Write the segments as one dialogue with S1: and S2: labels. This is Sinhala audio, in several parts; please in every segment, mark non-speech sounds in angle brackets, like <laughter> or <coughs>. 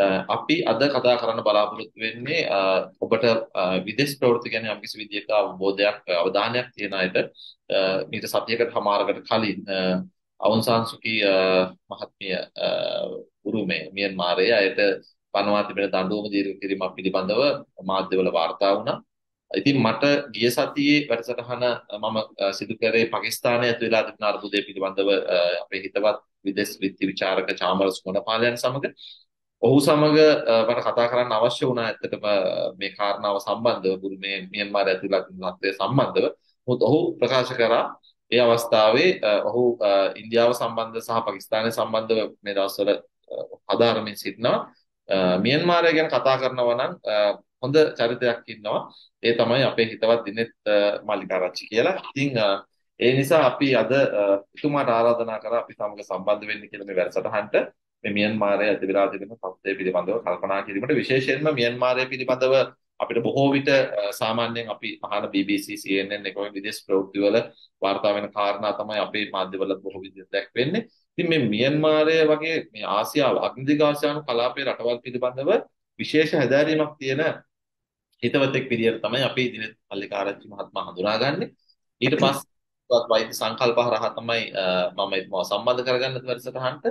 S1: අපි අද කතා කරන්න බලාපොරොත්තු වෙන්නේ ඔබට විදේශ ප්‍රවෘත්ති ගැන යම්කිසි විදියක අවබෝධයක් අවධානයක් තියෙන අයට මීට සතියකට හමාරකට කලින් අවුන් සාන් සූකි මහත්මිය උරුමේ මියන්මාරයේ අයට පනවා තිබෙන දඬුවම දීර්ඝ කිරීමක් පිළිබඳව මාධ්‍යවල වාර්තා වුණා. ඉතින් මට ගිය සතියේ වැඩසටහන මම සිදු කරේ පාකිස්තානයේ ඇතු වෙලා තිබෙන අර්බුදය පිළිබඳව අපේ හිතවත් විදේශ විද්‍ය විචාරක චාමරස් ගුණපාලයන් සමග ඔහු සමග මට කතා කරන්න අවශ්‍ය වුණා ඇත්තටම මේ කාරණාව සම්බන්ධව බුරුමේ මියන්මාර ඇතුළත් තත්ත්වය සම්බන්ධව. මොකද ඔහු ප්‍රකාශ කරා ඒ අවස්ථාවේ ඔහු ඉන්දියාව සම්බන්ධ සහ පාකිස්තානය සම්බන්ධව මේ දවස්වල හදාරමින් සිටිනවා. මියන්මාරය ගැන කතා කරනවා නම් හොඳ චරිතයක් ඉන්නවා. ඒ තමයි අපේ හිතවත් දිනෙත් මල්ලිකාරච්චි කියලා. ඉතින් ඒ නිසා අපි අද එතුමාට ආරාධනා කරා අපි සමග සම්බන්ධ වෙන්න කියලා මේ වැඩසටහනට. මේ මියන්මාරයේ ඇතිවලා තිබෙන තත්ත්වය පිළිබඳව කල්පනා කිරීමට විශේෂයෙන්ම මියන්මාරය පිළිබඳව අපිට බොහෝ විට සාමාන්‍යයෙන් අපි අහන BBC CNN එක වගේ විදේශ ප්‍රවෘත්තිවල වාර්තා වෙන කාරණා තමයි අපේ මාධ්‍යවල බොහෝ විදිහට දැක්වෙන්නේ. ඉතින් මේ මියන්මාරය වගේ මේ ආසියාව අග්නිදිගාසාන කලාපයේ රටවල් පිළිබඳව විශේෂ හැදෑරීමක් තියෙන හිතවතෙක් විදිහට තමයි අපි දිනෙත් මල්ලිකාරච්චි මහත්මයා හඳුනාගන්නේ. ඊට පස්සේ වත් වෛද්‍ය සංකල්ප හරහා තමයි මම ඉතින් සම්බන්ධ කරගන්න වැඩසටහනට.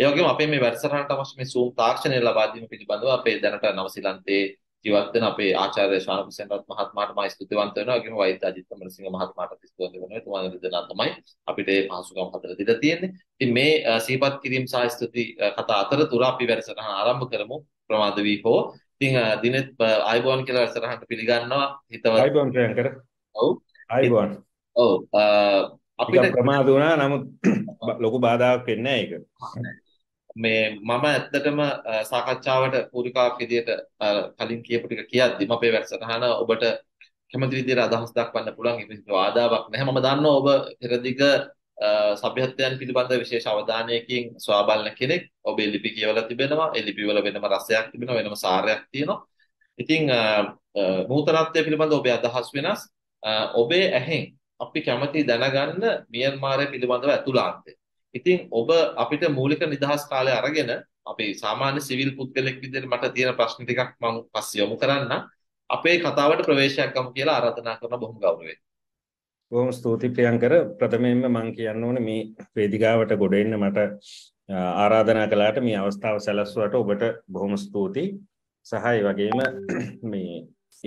S1: ඒ වගේම අපේ මේ වැඩසටහනට අවශ්‍ය මේ Zoom තාක්ෂණය ලබා දීම පිළිබඳව අපේ දැනට නවසීලන්තයේ ජීවත් වෙන අපේ ආචාර්ය ශානපුසෙන් රත් මහත්මයාට මම ස්තුතිවන්ත වෙනවා. ඒ වගේම වෛද්‍ය අජිත් අමරසිංහ මහත්මයාට ස්තුතිවන්ත වෙනවා. එතුමාගේ දෙදෙනා තමයි අපිට මේ පහසුකම් හදලා දීලා තියෙන්නේ. ඉතින් මේ සීපත් කිරීම සහ ස්තුති කතා අතරතුර අපි වැඩසටහන ආරම්භ කරමු. ප්‍රමාද වී හෝ ඉතින් දිනෙත් ආයිබෝන් කියලා වැඩසටහනට පිළිගන්නවා. හිතවත්
S2: ආයිබෝන් ප්‍රියංකර. ඔව්. ආයිබෝන්. ඔව් අපිට ප්‍රමාද වුණා නමුත් ලොකු බාධාවක් වෙන්නේ ඒක.
S1: මේ මම ඇත්තටම සාකච්ඡාවට පූරිකාවක් විදියට කලින් කියපු ටික කියද්දි මම අපේ වැඩසටහන ඔබට කැමති විදියට අදහස් දක්වන්න පුළුවන් ඒක ආදාවක් නැහැ. මම දන්නවා ඔබ පෙරදිග සભ્યත්වයන් පිළිබඳ විශේෂ අවධානයකින් සොයාබලන කෙනෙක් ඔබේ ලිපි කියවලා තිබෙනවා ඒ ලිපිවල වෙනම රසයක් තිබෙනවා වෙනම සාරයක් තියෙනවා ඉතින් නූතනත්වය පිළිබඳ ඔබේ අදහස් වෙනස් ඔබේ ඇහෙන් අපි කැමති දැනගන්න මියන්මාරය පිළිබඳව ඇතුළාන්තය. ඉතින් ඔබ අපිට මූලික නිදහස් කාලය අරගෙන අපේ සාමාන්‍ය සිවිල් පුද්ගලෙක් විදිහට මට තියෙන ප්‍රශ්න ටිකක් මම පස්සේ යොමු කරන්න. අපේ කතාවට ප්‍රවේශයක් ගමු කියලා ආරාධනා කරන බොහොම ගෞරවයෙන්.
S2: බොහොම ස්තුතියි ප්‍රියංකර. ප්‍රථමයෙන්ම මම කියන්න ඕනේ මේ වේදිකාවට ගොඩ එන්න මට ආරාධනා කළාට මේ අවස්ථාව සැලැස්සුවට ඔබට බොහොම ස්තුතියි. සහ ඒ වගේම මේ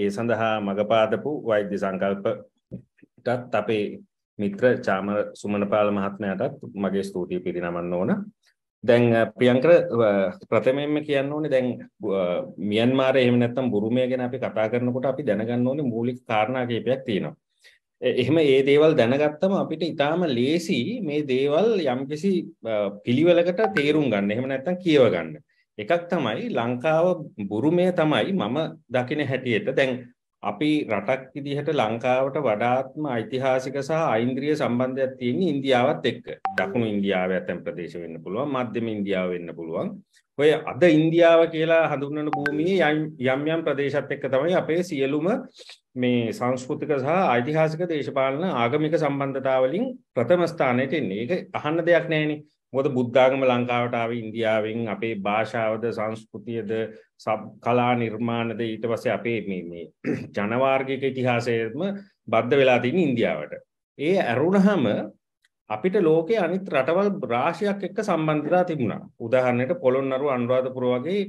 S2: ඒ සඳහා මගපාදපු වෛද්‍ය සංකල්ප ටත් අපේ මිත්‍ර චාමර සුමනපාල මහත්මයටත් මගේ ස්තුතිය පිරිනමන්න ඕන. දැන් ප්‍රියංකර ප්‍රථමයෙන්ම කියන්න ඕනේ දැන් මියන්මාරේ එහෙම නැත්නම් බුරුමය ගැන අපි කතා කරනකොට අපි දැනගන්න ඕනේ මූලික කාරණා කිහිපයක් තියෙනවා. එහෙම ඒ දේවල් දැනගත්තම අපිට ඊටාම ලේසි මේ දේවල් යම්කිසි පිළිවෙලකට තේරුම් ගන්න. එහෙම නැත්නම් කියව ගන්න. එකක් තමයි ලංකාව බුරුමය තමයි මම දකින හැටියට දැන් අපි රටක් විදිහට ලංකාවට වඩාත්ම ඓතිහාසික සහ ඓන්ද්‍රිය සම්බන්ධයක් තියෙන ඉන්දියාවත් එක්ක. දකුණු ඉන්දියාව ඇතැම් ප්‍රදේශ වෙන්න පුළුවන්, මධ්‍යම ඉන්දියාව වෙන්න පුළුවන්. ඔය අද ඉන්දියාව කියලා හඳුන්වන භූමියේ යම් යම් ප්‍රදේශات එක්ක තමයි අපේ සියලුම මේ සංස්කෘතික සහ ඓතිහාසික දේශපාලන ආගමික සම්බන්ධතාවලින් ප්‍රථම ස්ථානයට එන්නේ. ඒක අහන්න දෙයක් නැහැනේ. මොකද බුද්ධාගම ලංකාවට ආවේ ඉන්දියාවෙන් අපේ භාෂාවද සංස්කෘතියද සබ් කලා නිර්මාණද ඊට පස්සේ අපේ මේ <clears throat> ජනවාර්ගික ඉතිහාසයම බද්ධ වෙලා තියෙන ඉන්දියාවට. ඒ ඇරුණහම අපිට ලෝකයේ අනිත් රටවල් රාශියක් එක්ක සම්බන්ධලා තිබුණා. උදාහරණයට පොළොන්නරුව අනුරාධපුර වගේ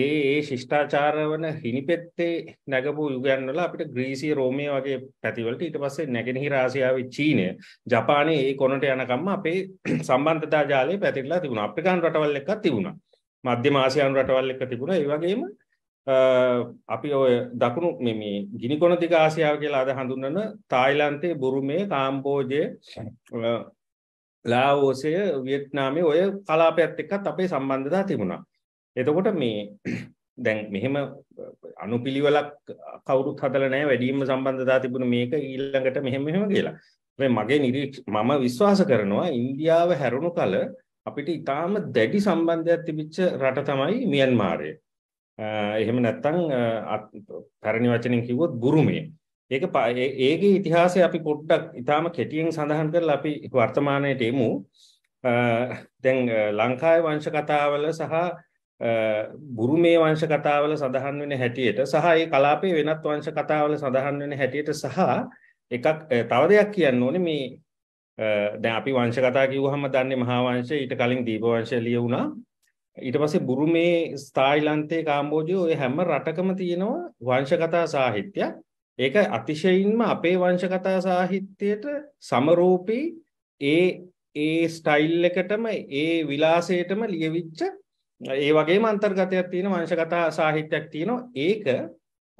S2: ඒ ඒ ශිෂ්ටාචාරවන හිනිපෙත්තේ නැගපු යුගයන් වල අපිට ග්‍රීසිය රෝමයේ වගේ පැතිවලට ඊට පස්සේ නැගෙනහිර ආසියාවේ චීනය ජපානයේ ඒ කොනට යනකම්ම අපේ <clears throat> සම්බන්ධතා ජාලය පැතිරලා තිබුණා. අප්‍රිකානු රටවල් එක්කත් තිබුණා. මධ්‍යම ආසියානු රටවල් එක්ක තිබුණා. ඒ වගේම අපි ඔය දකුණු මේ ගිනිකොන දිග ආසියාව කියලා අද හඳුන්වන තායිලන්තේ, බුරුමේ, කාම්බෝජේ, ලාඕසය, වියට්නාමයේ ඔය කලාපයත් එක්කත් අපේ සම්බන්ධතා තිබුණා. එතකොට මේ <clears throat> දැන් මෙහෙම අනුපිළිවෙලක් කවුරුත් හදලා නැහැ වැඩිම සම්බන්ධතා තිබුණ මේක ඊළඟට මෙහෙම මෙහෙම කියලා. මේ මගේ නිරීක්ෂ මම විශ්වාස කරනවා ඉන්දියාව හැරුණු කල අපිට ඊටාම දැඩි සම්බන්ධයක් තිබිච්ච රට තමයි මියන්මාරය. එහෙම නැත්නම් පැරණි වචනෙන් කිව්වොත් බුරුමේ. ඒක ඒකේ ඉතිහාසය අපි පොඩ්ඩක් ඊටාම කෙටියෙන් සඳහන් කරලා අපි වර්තමානයට එමු. දැන් ලංකාවේ වංශ කතාවල සහ බුරුමේ වංශ කතාවල සඳහන් වෙන හැටියට සහ ඒ කලාපයේ වෙනත් වංශ කතාවල සඳහන් වෙන හැටියට සහ එකක් තව දෙයක් කියන්න ඕනේ මේ දැන් අපි වංශ කතා කිව්වහම දන්නේ මහා වංශය ඊට කලින් දීප වංශය ලියුණා ඊට පස්සේ බුරුමේ ස්ථායිලන්තේ කාම්බෝජයේ ඔය හැම රටකම තියෙනවා වංශ කතා සාහිත්‍යයක් ඒක අතිශයින්ම අපේ වංශ කතා සාහිත්‍යයට සමරූපී ඒ ඒ ස්ටයිල් එකටම ඒ විලාසයටම ලියවිච්ච ඒ වගේම අන්තර්ගතයක් තියෙන වංශ කතා සාහිත්‍යයක් තියෙනවා ඒක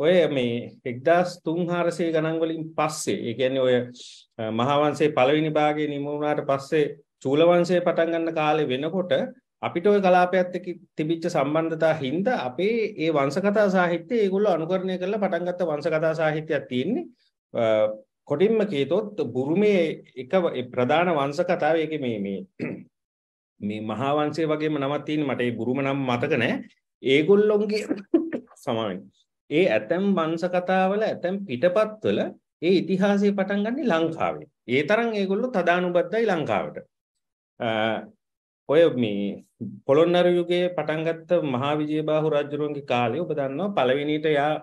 S2: ඔය මේ 1300 ගණන් වලින් පස්සේ ඒ කියන්නේ ඔය මහාවංශයේ පළවෙනි භාගයේ නිමුණාට පස්සේ චූල වංශය පටන් ගන්න කාලේ වෙනකොට අපිට ওই කලාපයත් එක්ක තිබිච්ච සම්බන්ධතා හින්දා අපේ ඒ වංශ කතා සාහිත්‍යය ඒගොල්ලෝ අනුකරණය කරලා පටන් ගත්ත වංශ කතා සාහිත්‍යයක් තියෙන්නේ කොටින්ම කියතොත් බුරුමේ එක ප්‍රධාන වංශ කතාව ඒකේ මේ මේ මේ මහා වංශය වගේම නමක් තියෙන මට ඒ බුරුම නම් මතක නැහැ ඒගොල්ලොන්ගේ සමාවෙන්නේ ඒ ඇතැම් වංශ කතාවල ඇතැම් පිටපත්වල ඒ ඉතිහාසය පටන් ගන්නේ ලංකාවේ. ඒ තරම් ඒගොල්ලෝ තදානුබද්ධයි ලංකාවට. ඔය මේ පොළොන්නරු යුගයේ පටන් ගත්ත මහා විජයබාහු රජුරුවන්ගේ කාලේ ඔබ දන්නවා පළවෙනිට යා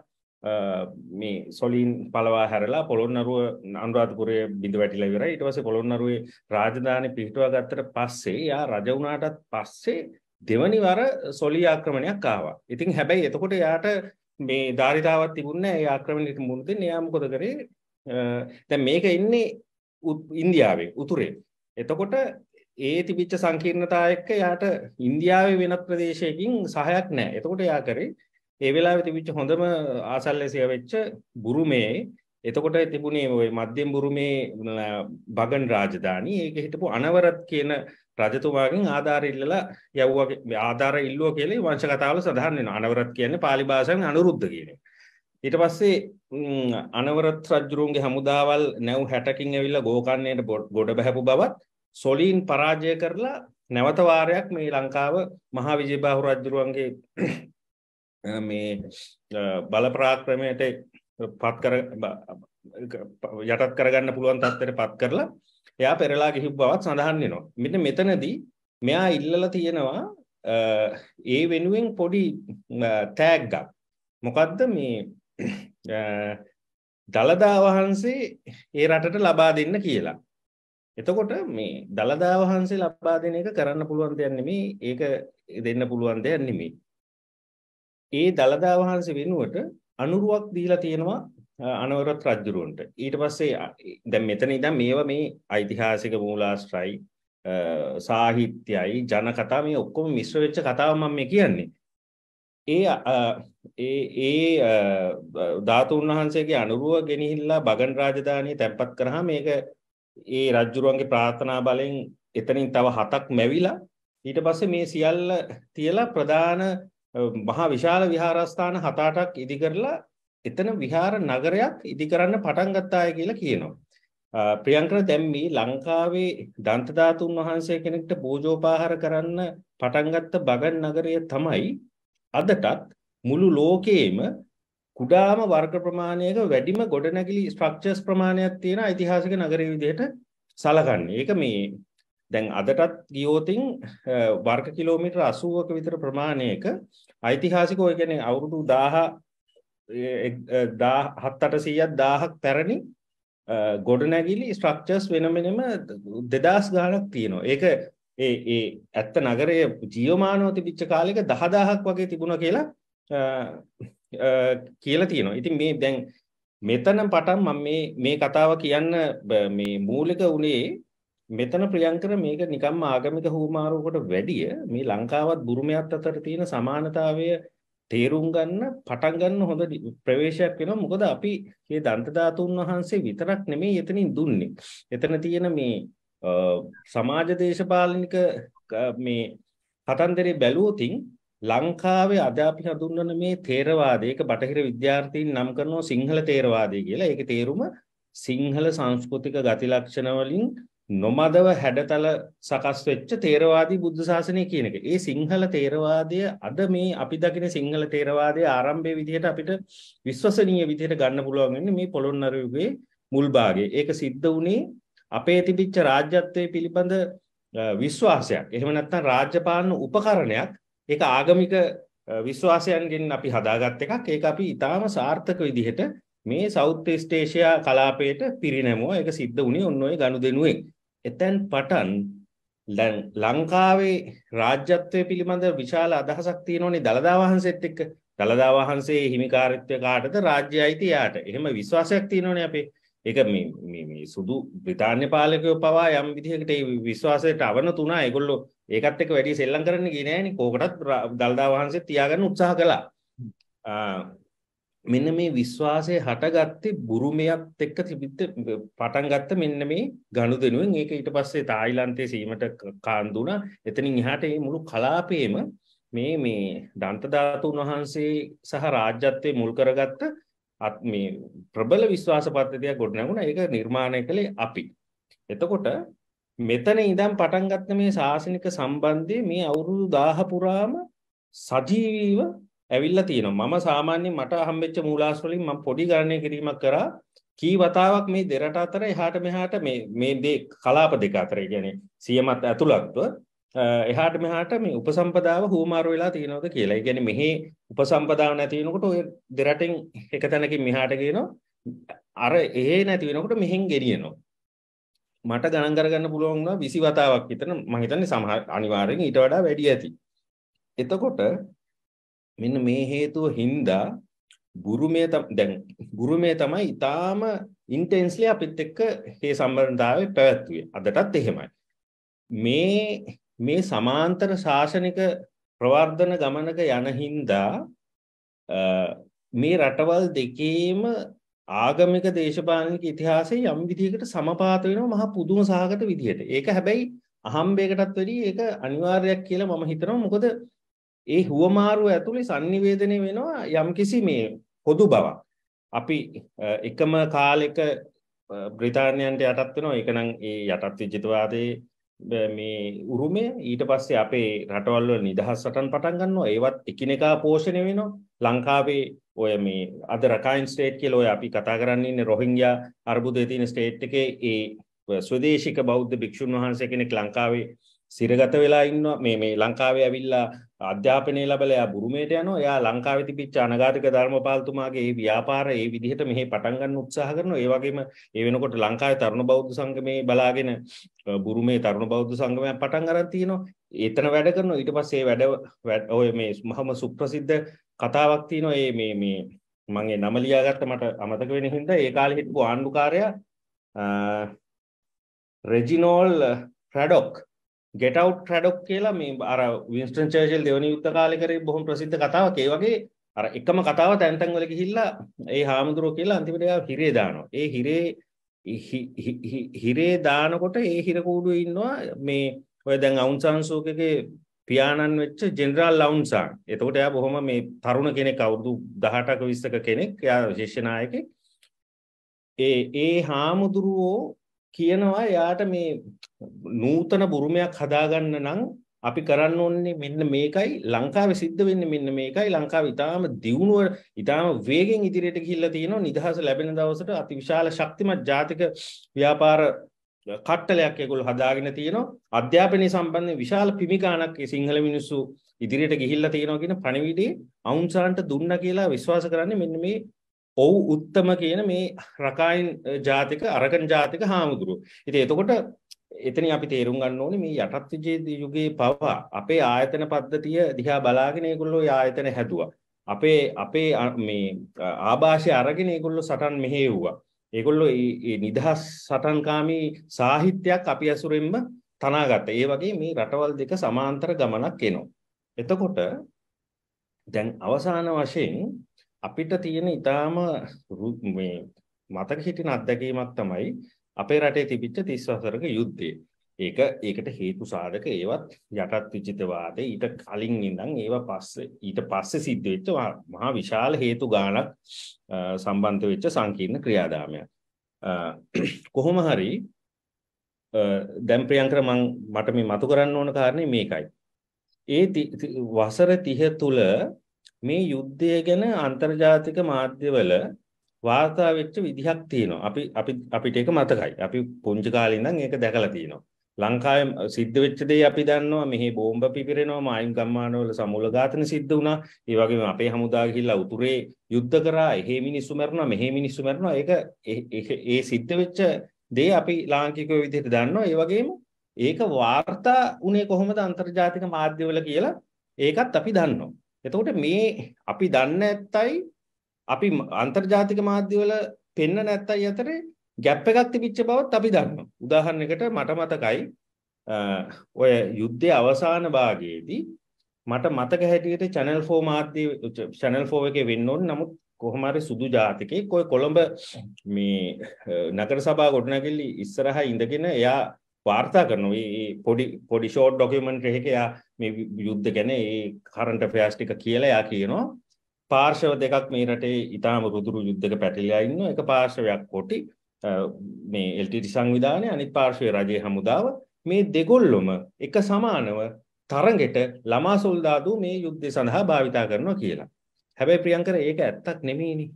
S2: මේ සොලින් පලවා හැරලා පොළොන්නරුව අනුරාධපුරයේ බිඳ වැටිලා ඉවරයි ඊට පස්සේ පොළොන්නරුවේ රාජධානි පිහිටුවා ගත්තට පස්සේ යා රජ වුණාටත් පස්සේ දෙවනි වර සොලි ආක්‍රමණයක් ආවා. ඉතින් හැබැයි එතකොට යාට මේ ධාරිතාවක් තිබුණේ ඒ ආක්‍රමණයට මුහුණ දෙන්න. එයා මොකද කරේ? දැන් මේක ඉන්නේ ඉන්දියාවේ උතුරේ. එතකොට ඒ තිබිච්ච සංකීර්ණතාව එක්ක එයාට ඉන්දියාවේ වෙනත් ප්‍රදේශයකින් සහයක් නැහැ. එතකොට එයා කරේ ඒ වෙලාවේ තිබිච්ච හොඳම ආසල්ලසිය වෙච්ච බුරුමේ එතකොට තිබුණේ ওই මධ්‍යම බුරුමේ බගන් රාජධානී ඒක හිටපු අනවරත් කියන රජතුමාගෙන් ආධාර ඉල්ලලා යවුවා ආධාර ඉල්ලුවා කියලා වංශ කතාවල සඳහන් වෙනවා. අනවරත් කියන්නේ පාලි භාෂාවෙන් අනුරුද්ධ කියන එක. ඊට පස්සේ අනවරත් රජුරුන්ගේ හමුදාවල් නැව් 60කින් ඇවිල්ලා ගෝකන්නේට ගොඩ බහැපු බවත් සොලීන් පරාජය කරලා නැවත වාරයක් මේ ලංකාව මහා විජයබාහු රජුරුවන්ගේ <clears throat> මේ බල ප්‍රාක්‍රමයට පත් කර යටත් කරගන්න පුළුවන් තත්ත්වයට පත් කරලා එයා පෙරලා ගිහින් බවත් සඳහන් වෙනවා. මෙන්න මෙතනදී මෙයා ඉල්ලලා තියෙනවා ඒ වෙනුවෙන් පොඩි ටැග් එකක්. මොකද්ද මේ දලදා වහන්සේ ඒ රටට ලබා දෙන්න කියලා. එතකොට මේ දලදා වහන්සේ ලබා දෙන එක කරන්න පුළුවන් දෙයක් නෙමෙයි. ඒක දෙන්න පුළුවන් දෙයක් නෙමෙයි. ඒ දලදා වහන්සේ වෙනුවට අනුරුවක් දීලා තියෙනවා අනවරත් රජුරුවන්ට ඊට පස්සේ දැන් මෙතන ඉඳන් මේව මේ ඓතිහාසික මූලාශ්‍රයි සාහිත්‍යයි ජන කතා මේ ඔක්කොම මිශ්‍ර වෙච්ච කතාව මම මේ කියන්නේ ඒ ඒ ඒ ධාතුන් වහන්සේගේ අනුරුව ගෙනහිල්ලා බගන් රාජධානිය තැන්පත් කරාම මේක ඒ රජුරුවන්ගේ ප්‍රාර්ථනා බලෙන් එතනින් තව හතක් මැවිලා ඊට පස්සේ මේ සියල්ල තියලා ප්‍රධාන මහා විශාල විහාරස්ථාන හත අටක් ඉදි කරලා එතන විහාර නගරයක් ඉදි කරන්න පටන් ගත්තාය කියලා කියනවා. ප්‍රියංකර දැම්මි ලංකාවේ දන්ත ධාතුන් වහන්සේ කෙනෙක්ට භෝජෝපහාර කරන්න පටන් ගත්ත බගන් නගරය තමයි අදටත් මුළු ලෝකයේම කුඩාම වර්ග ප්‍රමාණයක වැඩිම ගොඩනැගිලි ස්ට්‍රක්චර්ස් ප්‍රමාණයක් තියෙන ඓතිහාසික නගරය විදිහට සලකන්නේ. ඒක මේ දැන් අදටත් ගියෝතින් වර්ග කිලෝමීටර් 80ක විතර ප්‍රමාණයක ඓතිහාසික ඔය කියන්නේ අවුරුදු 1000 හත් අට සීයත් දාහක් පැරණි ගොඩනැගිලි ස්ට්‍රක්චර්ස් වෙනමෙනම දෙදස් ගානක් තියෙනවා ඒක ඒ ඒ ඇත්ත නගරය ජියෝමානව තිබිච්ච කාලෙක දහදාහක් වගේ තිබුණ කියලා කියලා තියෙනවා ඉතින් මේ දැන් මෙතන පටන් මම මේ මේ කතාව කියන්න මේ මූලික උනේ මෙතන ප්‍රියංකර මේක නිකම්ම ආගමික හුවමාරුවකට වැඩිය මේ ලංකාවත් බුරුමයත් අතර තියෙන සමානතාවය තේරුම් ගන්න පටන් ගන්න හොඳ ප්‍රවේශයක් වෙනවා මොකද අපි මේ දන්ත ධාතුන් වහන්සේ විතරක් නෙමෙයි එතනින් දුන්නේ. එතන තියෙන මේ සමාජ දේශපාලනික මේ කතන්දරේ බැලුවොතින් ලංකාවේ අද අපි හඳුන්වන මේ තේරවාදය ඒක බටහිර විද්‍යාර්ථීන් නම් කරනවා සිංහල තේරවාදය කියලා. ඒකේ තේරුම සිංහල සංස්කෘතික ගති ලක්ෂණ වලින් නොමදව හැඩතල සකස් වෙච්ච තේරවාදී බුද්ධ ශාසනය කියන එක. ඒ සිංහල තේරවාදය අද මේ අපි දකින සිංහල තේරවාදයේ ආරම්භයේ විදිහට අපිට විශ්වසනීය විදිහට ගන්න පුළුවන් වෙන්නේ මේ පොළොන්නරු යුගයේ මුල් භාගයේ. ඒක සිද්ධ වුණේ අපේ තිබිච්ච රාජ්‍යත්වයේ පිළිබඳ විශ්වාසයක්. එහෙම නැත්නම් රාජ්‍යපාලන උපකරණයක්. ඒක ආගමික විශ්වාසයන්ගෙන් අපි හදාගත් එකක්. ඒක අපි ඊටාම සාර්ථක විදිහට මේ සෞත් ඊස්ට් ඒෂියා කලාපයට පිරිනැමුවා. ඒක සිද්ධ වුණේ ඔන්න ඔය ගනුදෙනුවෙන්. එතෙන් පටන් දැන් ලංකාවේ රාජ්‍යත්වය පිළිබඳ විශාල අදහසක් තියෙනෝනේ දලදා වහන්සේත් එක්ක. දලදා වහන්සේ හිමිකාරීත්වය කාටද රාජ්‍යයයි තියාට. එහෙම විශ්වාසයක් තියෙනෝනේ අපේ. ඒක මේ මේ මේ සුදු බ්‍රිතාන්‍ය පාලකයෝ පවා යම් විදිහකට මේ විශ්වාසයට අවන තුනා. ඒගොල්ලෝ ඒකත් එක්ක වැඩි සෙල්ලම් කරන්න ගියේ නෑනේ. කෝකටත් දලදා වහන්සේ තියාගන්න උත්සාහ කළා. මෙන්න මේ විශ්වාසය හටගත්තේ බුරුමයත් එක්ක තිබිත් පටන් ගත්ත මෙන්න මේ ගනුදෙනුවෙන් ඒක ඊට පස්සේ තායිලන්තයේ සීමට කාන්දු වුණා. එතනින් එහාට මේ මුළු කලාපයේම මේ මේ දන්ත ධාතුන් වහන්සේ සහ රාජ්‍යත්වයේ මුල් කරගත්ත මේ ප්‍රබල විශ්වාස පද්ධතියක් ගොඩනැගුණා. ඒක නිර්මාණය කළේ අපි. එතකොට මෙතන ඉඳන් පටන් ගත්ත මේ සාසනික සම්බන්ධය මේ අවුරුදු 1000 පුරාම සජීවීව ඇවිල්ලා තියෙනවා. මම සාමාන්‍යයෙන් මට හම්බෙච්ච මූලාශ්‍ර වලින් මම පොඩි ගණනය කිරීමක් කරා කී වතාවක් මේ දෙරට අතර එහාට මෙහාට මේ මේ දෙ කලාප දෙක අතර කියන්නේ සියමත් ඇතුළත්ව එහාට මෙහාට මේ උපසම්පදාව හුවමාරු වෙලා තියෙනවද කියලා. ඒ කියන්නේ මෙහි උපසම්පදාව නැති වෙනකොට ඔය දෙරටෙන් එක තැනකින් මෙහාට ගේනවා අර එහෙ නැති වෙනකොට මෙහෙන් ගෙනියනවා. මට ගණන් කරගන්න පුළුවන් වුණා 20 වතාවක් විතර මම හිතන්නේ සමහර අනිවාර්යෙන් ඊට වඩා වැඩි ඇති. එතකොට මෙන්න මේ හේතුව හින්දා ගුරුමය දැන් ගුරුමය තමයි ඊටාම ඉන්ටෙන්ස්ලි අපිත් එක්ක මේ සම්බන්ධතාවය පැවැත්වුවේ. අදටත් එහෙමයි. මේ මේ සමාන්තර ශාසනික ප්‍රවර්ධන ගමනක යන හින්දා මේ රටවල් දෙකේම ආගමික දේශපාලනික ඉතිහාසයේ යම් විදිහකට සමපාත වෙනවා මහා පුදුම සහගත විදිහට. ඒක හැබැයි අහම්බයකටත් වැඩිය ඒක අනිවාර්යයක් කියලා මම හිතනවා. මොකද ඒ හුවමාරුව ඇතුලේ sannivedanaya වෙනවා යම්කිසි මේ පොදු බවක්. අපි එකම කාලෙක බ්‍රිතාන්‍යයන්ට යටත් වෙනවා. ඒක නම් ඒ යටත් විජිතවාදයේ මේ උරුමය ඊට පස්සේ අපේ රටවල් වල නිදහස් රටන් පටන් ගන්නවා. ඒවත් එකිනෙකා පෝෂණය වෙනවා. ලංකාවේ ඔය මේ අද රකයින් ස්ටේට් කියලා ඔය අපි කතා කරන්නේ ඉන්නේ රොහිංග්‍යා අර්බුදයේ තියෙන ස්ටේට් එකේ ඒ ස්වදේශික බෞද්ධ භික්ෂුන් වහන්සේ කෙනෙක් ලංකාවේ සිරගත වෙලා ඉන්නවා මේ මේ ලංකාවේ ඇවිල්ලා අධ්‍යාපනය ලැබලා එයා බුරුමේට යනවා. එයා ලංකාවේ තිබිච්ච අනගාരിക ධර්මපාලතුමාගේ මේ ව්‍යාපාරය මේ විදිහට මෙහි පටන් ගන්න උත්සාහ කරනවා. ඒ වගේම ඒ වෙනකොට ලංකාවේ තරුණ බෞද්ධ සංගමේ බලාගෙන බුරුමේ තරුණ බෞද්ධ සංගමයක් පටන් අරන් තිනවා. එතන වැඩ කරනවා. ඊට පස්සේ වැඩ ඔය මේ මහම සුප්‍රසිද්ධ කතාවක් තියෙනවා. මේ මේ මේ මම ඒ නම ලියාගත්ත මට අමතක වෙන හින්දා ඒ කාලේ හිටපු ආණ්ඩුකාරයා රෙජිනෝල් ෆ්‍රැඩොක් ගෙටව් ට්‍රඩොක් කියලා මේ අර වින්ස්ටන් චර්චල් දෙවනි යුද්ධ කාලේ කරේ බොහොම ප්‍රසිද්ධ කතාවක් ඒ වගේ අර එකම කතාව තැන් තැන් වල ගිහිල්ලා ඒ හාමුදුරුවෝ කියලා අන්තිමට එයා හිරේ දානවා ඒ හිරේ හිරේ දානකොට ඒ හිර කූඩුවේ ඉන්නවා මේ ඔය දැන් අවුන්සාන් සූකගේ පියාණන් වෙච්ච ජෙනරාල් ලවුන්සාන් එතකොට එයා බොහොම මේ තරුණ කෙනෙක් අවුරුදු 18ක 20ක කෙනෙක් එයා ශිෂ්‍ය නායකෙක් ඒ ඒ හාමුදුරුවෝ කියනවා එයාට මේ නූතන බුරුමයක් හදාගන්න නම් අපි කරන්න ඕන්නේ මෙන්න මේකයි ලංකාවේ සිද්ධ වෙන්නේ මෙන්න මේකයි ලංකාව ඉතාම දියුණුව ඉතාම වේගෙන් ඉදිරියට ගිහිල්ලා තියෙනවා නිදහස ලැබෙන දවසට අතිවිශාල ශක්තිමත් ජාතික ව්‍යාපාර කට්ටලයක් ඒගොල්ලෝ හදාගෙන තියෙනවා අධ්‍යාපනය සම්බන්ධයෙන් විශාල පිමිකානක් සිංහල මිනිස්සු ඉදිරියට ගිහිල්ලා තියෙනවා කියන පණිවිඩය අවුන්සාන්ට දුන්නා කියලා විශ්වාස කරන්නේ මෙන්න මේ ඔව් උත්තම කියන මේ රකායින් ජාතික අරකන් ජාතික හාමුදුරුව. ඉතින් එතකොට එතන අපි තේරුම් ගන්න ඕනේ මේ යටත් යුගයේ පවා අපේ ආයතන පද්ධතිය දිහා බලාගෙන ඒගොල්ලෝ ආයතන හැදුවා. අපේ අපේ මේ ආభాෂය අරගෙන ඒගොල්ලෝ සටන් මෙහෙව්වා. ඒගොල්ලෝ මේ නිදහස් සටන්කාමී සාහිත්‍යයක් අපි අසුරෙන්ම තනාගත්තා. ඒ වගේ මේ රටවල් දෙක සමාන්තර ගමනක් එනවා. එතකොට දැන් අවසාන වශයෙන් අපිට තියෙන ඊටාම මේ මතක හිටින අත්දැකීමක් තමයි අපේ රටේ තිබිච්ච 30 වසරක යුද්ධය. ඒක ඒකට හේතු සාධක ඒවත් යටත් විචිතවාදේ ඊට කලින් ඉඳන් ඒව පස්සේ ඊට පස්සේ සිද්ධ වෙච්ච මහා විශාල හේතු ගාණක් සම්බන්ධ වෙච්ච සංකීර්ණ ක්‍රියාදාමයක්. කොහොම හරි දැන් ප්‍රියංකර මං මට මේ මතු කරන්න ඕන කාරණේ මේකයි. ඒ වසර 30 තුල මේ යුද්ධය ගැන අන්තර්ජාතික මාධ්‍යවල වාර්තා වෙච්ච විදිහක් තියෙනවා. අපි අපි අපිට ඒක මතකයි. අපි පුංචි කාලේ ඉඳන් ඒක දැකලා තියෙනවා. ලංකාවේ සිද්ධ වෙච්ච දේ අපි දන්නවා මෙහි බෝම්බ පිපිරෙනවා මායිම් ගම්මානවල සමූල ඝාතන සිද්ධ වුණා ඒ වගේම අපේ හමුදා ගිහිල්ලා උතුරේ යුද්ධ කරා එහි මිනිස්සු මැරුණා මෙහි මිනිස්සු මැරුණා ඒක ඒ සිද්ධ වෙච්ච දේ අපි ලාංකිකව විදිහට දන්නවා ඒ වගේම ඒක වාර්තා උනේ කොහොමද අන්තර්ජාතික මාධ්‍යවල කියලා ඒකත් අපි දන්නවා එතකොට මේ අපි දන්නේ නැත්තයි අපි අන්තර්ජාතික මාධ්‍යවල පෙන්න නැත්තයි අතරේ ગેප් එකක් තිබිච්ච බවත් අපි දන්නවා. උදාහරණයකට මට මතකයි ඔය යුද්ධයේ අවසාන භාගයේදී මට මතක හැටියට Channel 4 මාධ්‍ය Channel 4 එකේ වෙන්න ඕන නමුත් කොහොම හරි සුදු ජාතිකෙක් ඔය කොළඹ මේ නගර සභාව ගොඩනැගිලි ඉස්සරහා ඉඳගෙන එයා වාර්තා කරනවා. මේ පොඩි පොඩි ෂෝට් ડોකියුමන්ටරි එකක එයා මේ යුද්ධ ගැන ඒ කරන්ට් අෆයර්ස් ටික කියලා එයා කියනවා. පාර්ශව දෙකක් මේ රටේ ඊටාම රුදුරු යුද්ධක පැටලිලා ඉන්නවා. එක පාර්ශවයක් කොටි මේ LTT සංවිධානය අනිත් පාර්ශවයේ රජයේ හමුදාව මේ දෙගොල්ලොම එක සමානව තරඟෙට ළමා සොල්දාදු මේ යුද්ධය සඳහා භාවිතා කරනවා කියලා. හැබැයි ප්‍රියංකර ඒක ඇත්තක් නෙමෙයිනේ.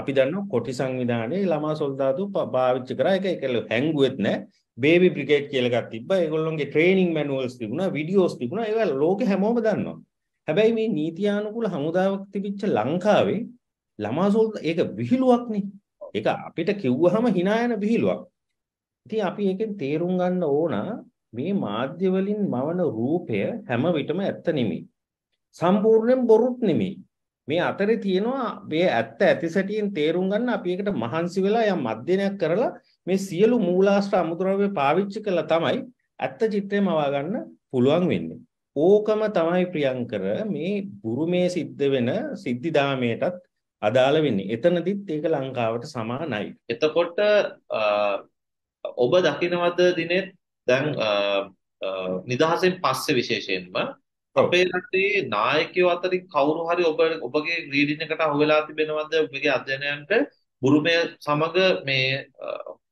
S2: අපි දන්නවා කොටි සංවිධානයේ ළමා සොල්දාදු භාවිතා කරා ඒක ඒක හැංගුවෙත් නැහැ. බේබි බ්‍රිගේඩ් කියලා එකක් තිබ්බා. ඒගොල්ලොන්ගේ ට්‍රේනින් මැනුවල්ස් තිබුණා, වීඩියෝස් තිබුණා. ඒවා ලෝකෙ හැමෝම දන්නවා. හැබැයි මේ නීතියානුකූල හමුදාවක් තිබිච්ච ලංකාවේ ළමා සෝල්ද ඒක විහිළුවක්නේ. ඒක අපිට කිව්වහම hina යන විහිළුවක්. ඉතින් අපි ඒකෙන් තේරුම් ගන්න ඕන මේ මාධ්‍ය වලින් මවන රූපය හැම විටම ඇත්ත නෙමෙයි. සම්පූර්ණයෙන් බොරුත් නෙමෙයි. මේ අතරේ තියෙනවා මේ ඇත්ත ඇතිසැටියෙන් තේරුම් ගන්න අපි ඒකට මහන්සි වෙලා යම් මධ්‍යනයක් කරලා මේ සියලු මූලාශ්‍ර අමුද්‍රව්‍ය පාවිච්චි කළා තමයි ඇත්ත චිත්‍රය මවා ගන්න පුළුවන් වෙන්නේ. ඕකම තමයි ප්‍රියංකර මේ බුරුමේ සිද්ධ වෙන සිද්ධිදාමයටත් අදාළ වෙන්නේ. එතනදිත් ඒක ලංකාවට සමානයි. එතකොට ඔබ දකිනවද දිනෙත් දැන්
S1: නිදහසෙන් පස්සේ විශේෂයෙන්ම අපේ රටේ නායකයෝ අතරින් කවුරු හරි ඔබ ඔබගේ රීඩින් එකට අහු වෙලා තිබෙනවද ඔබගේ අධ්‍යයනයන්ට බුරුමය සමග මේ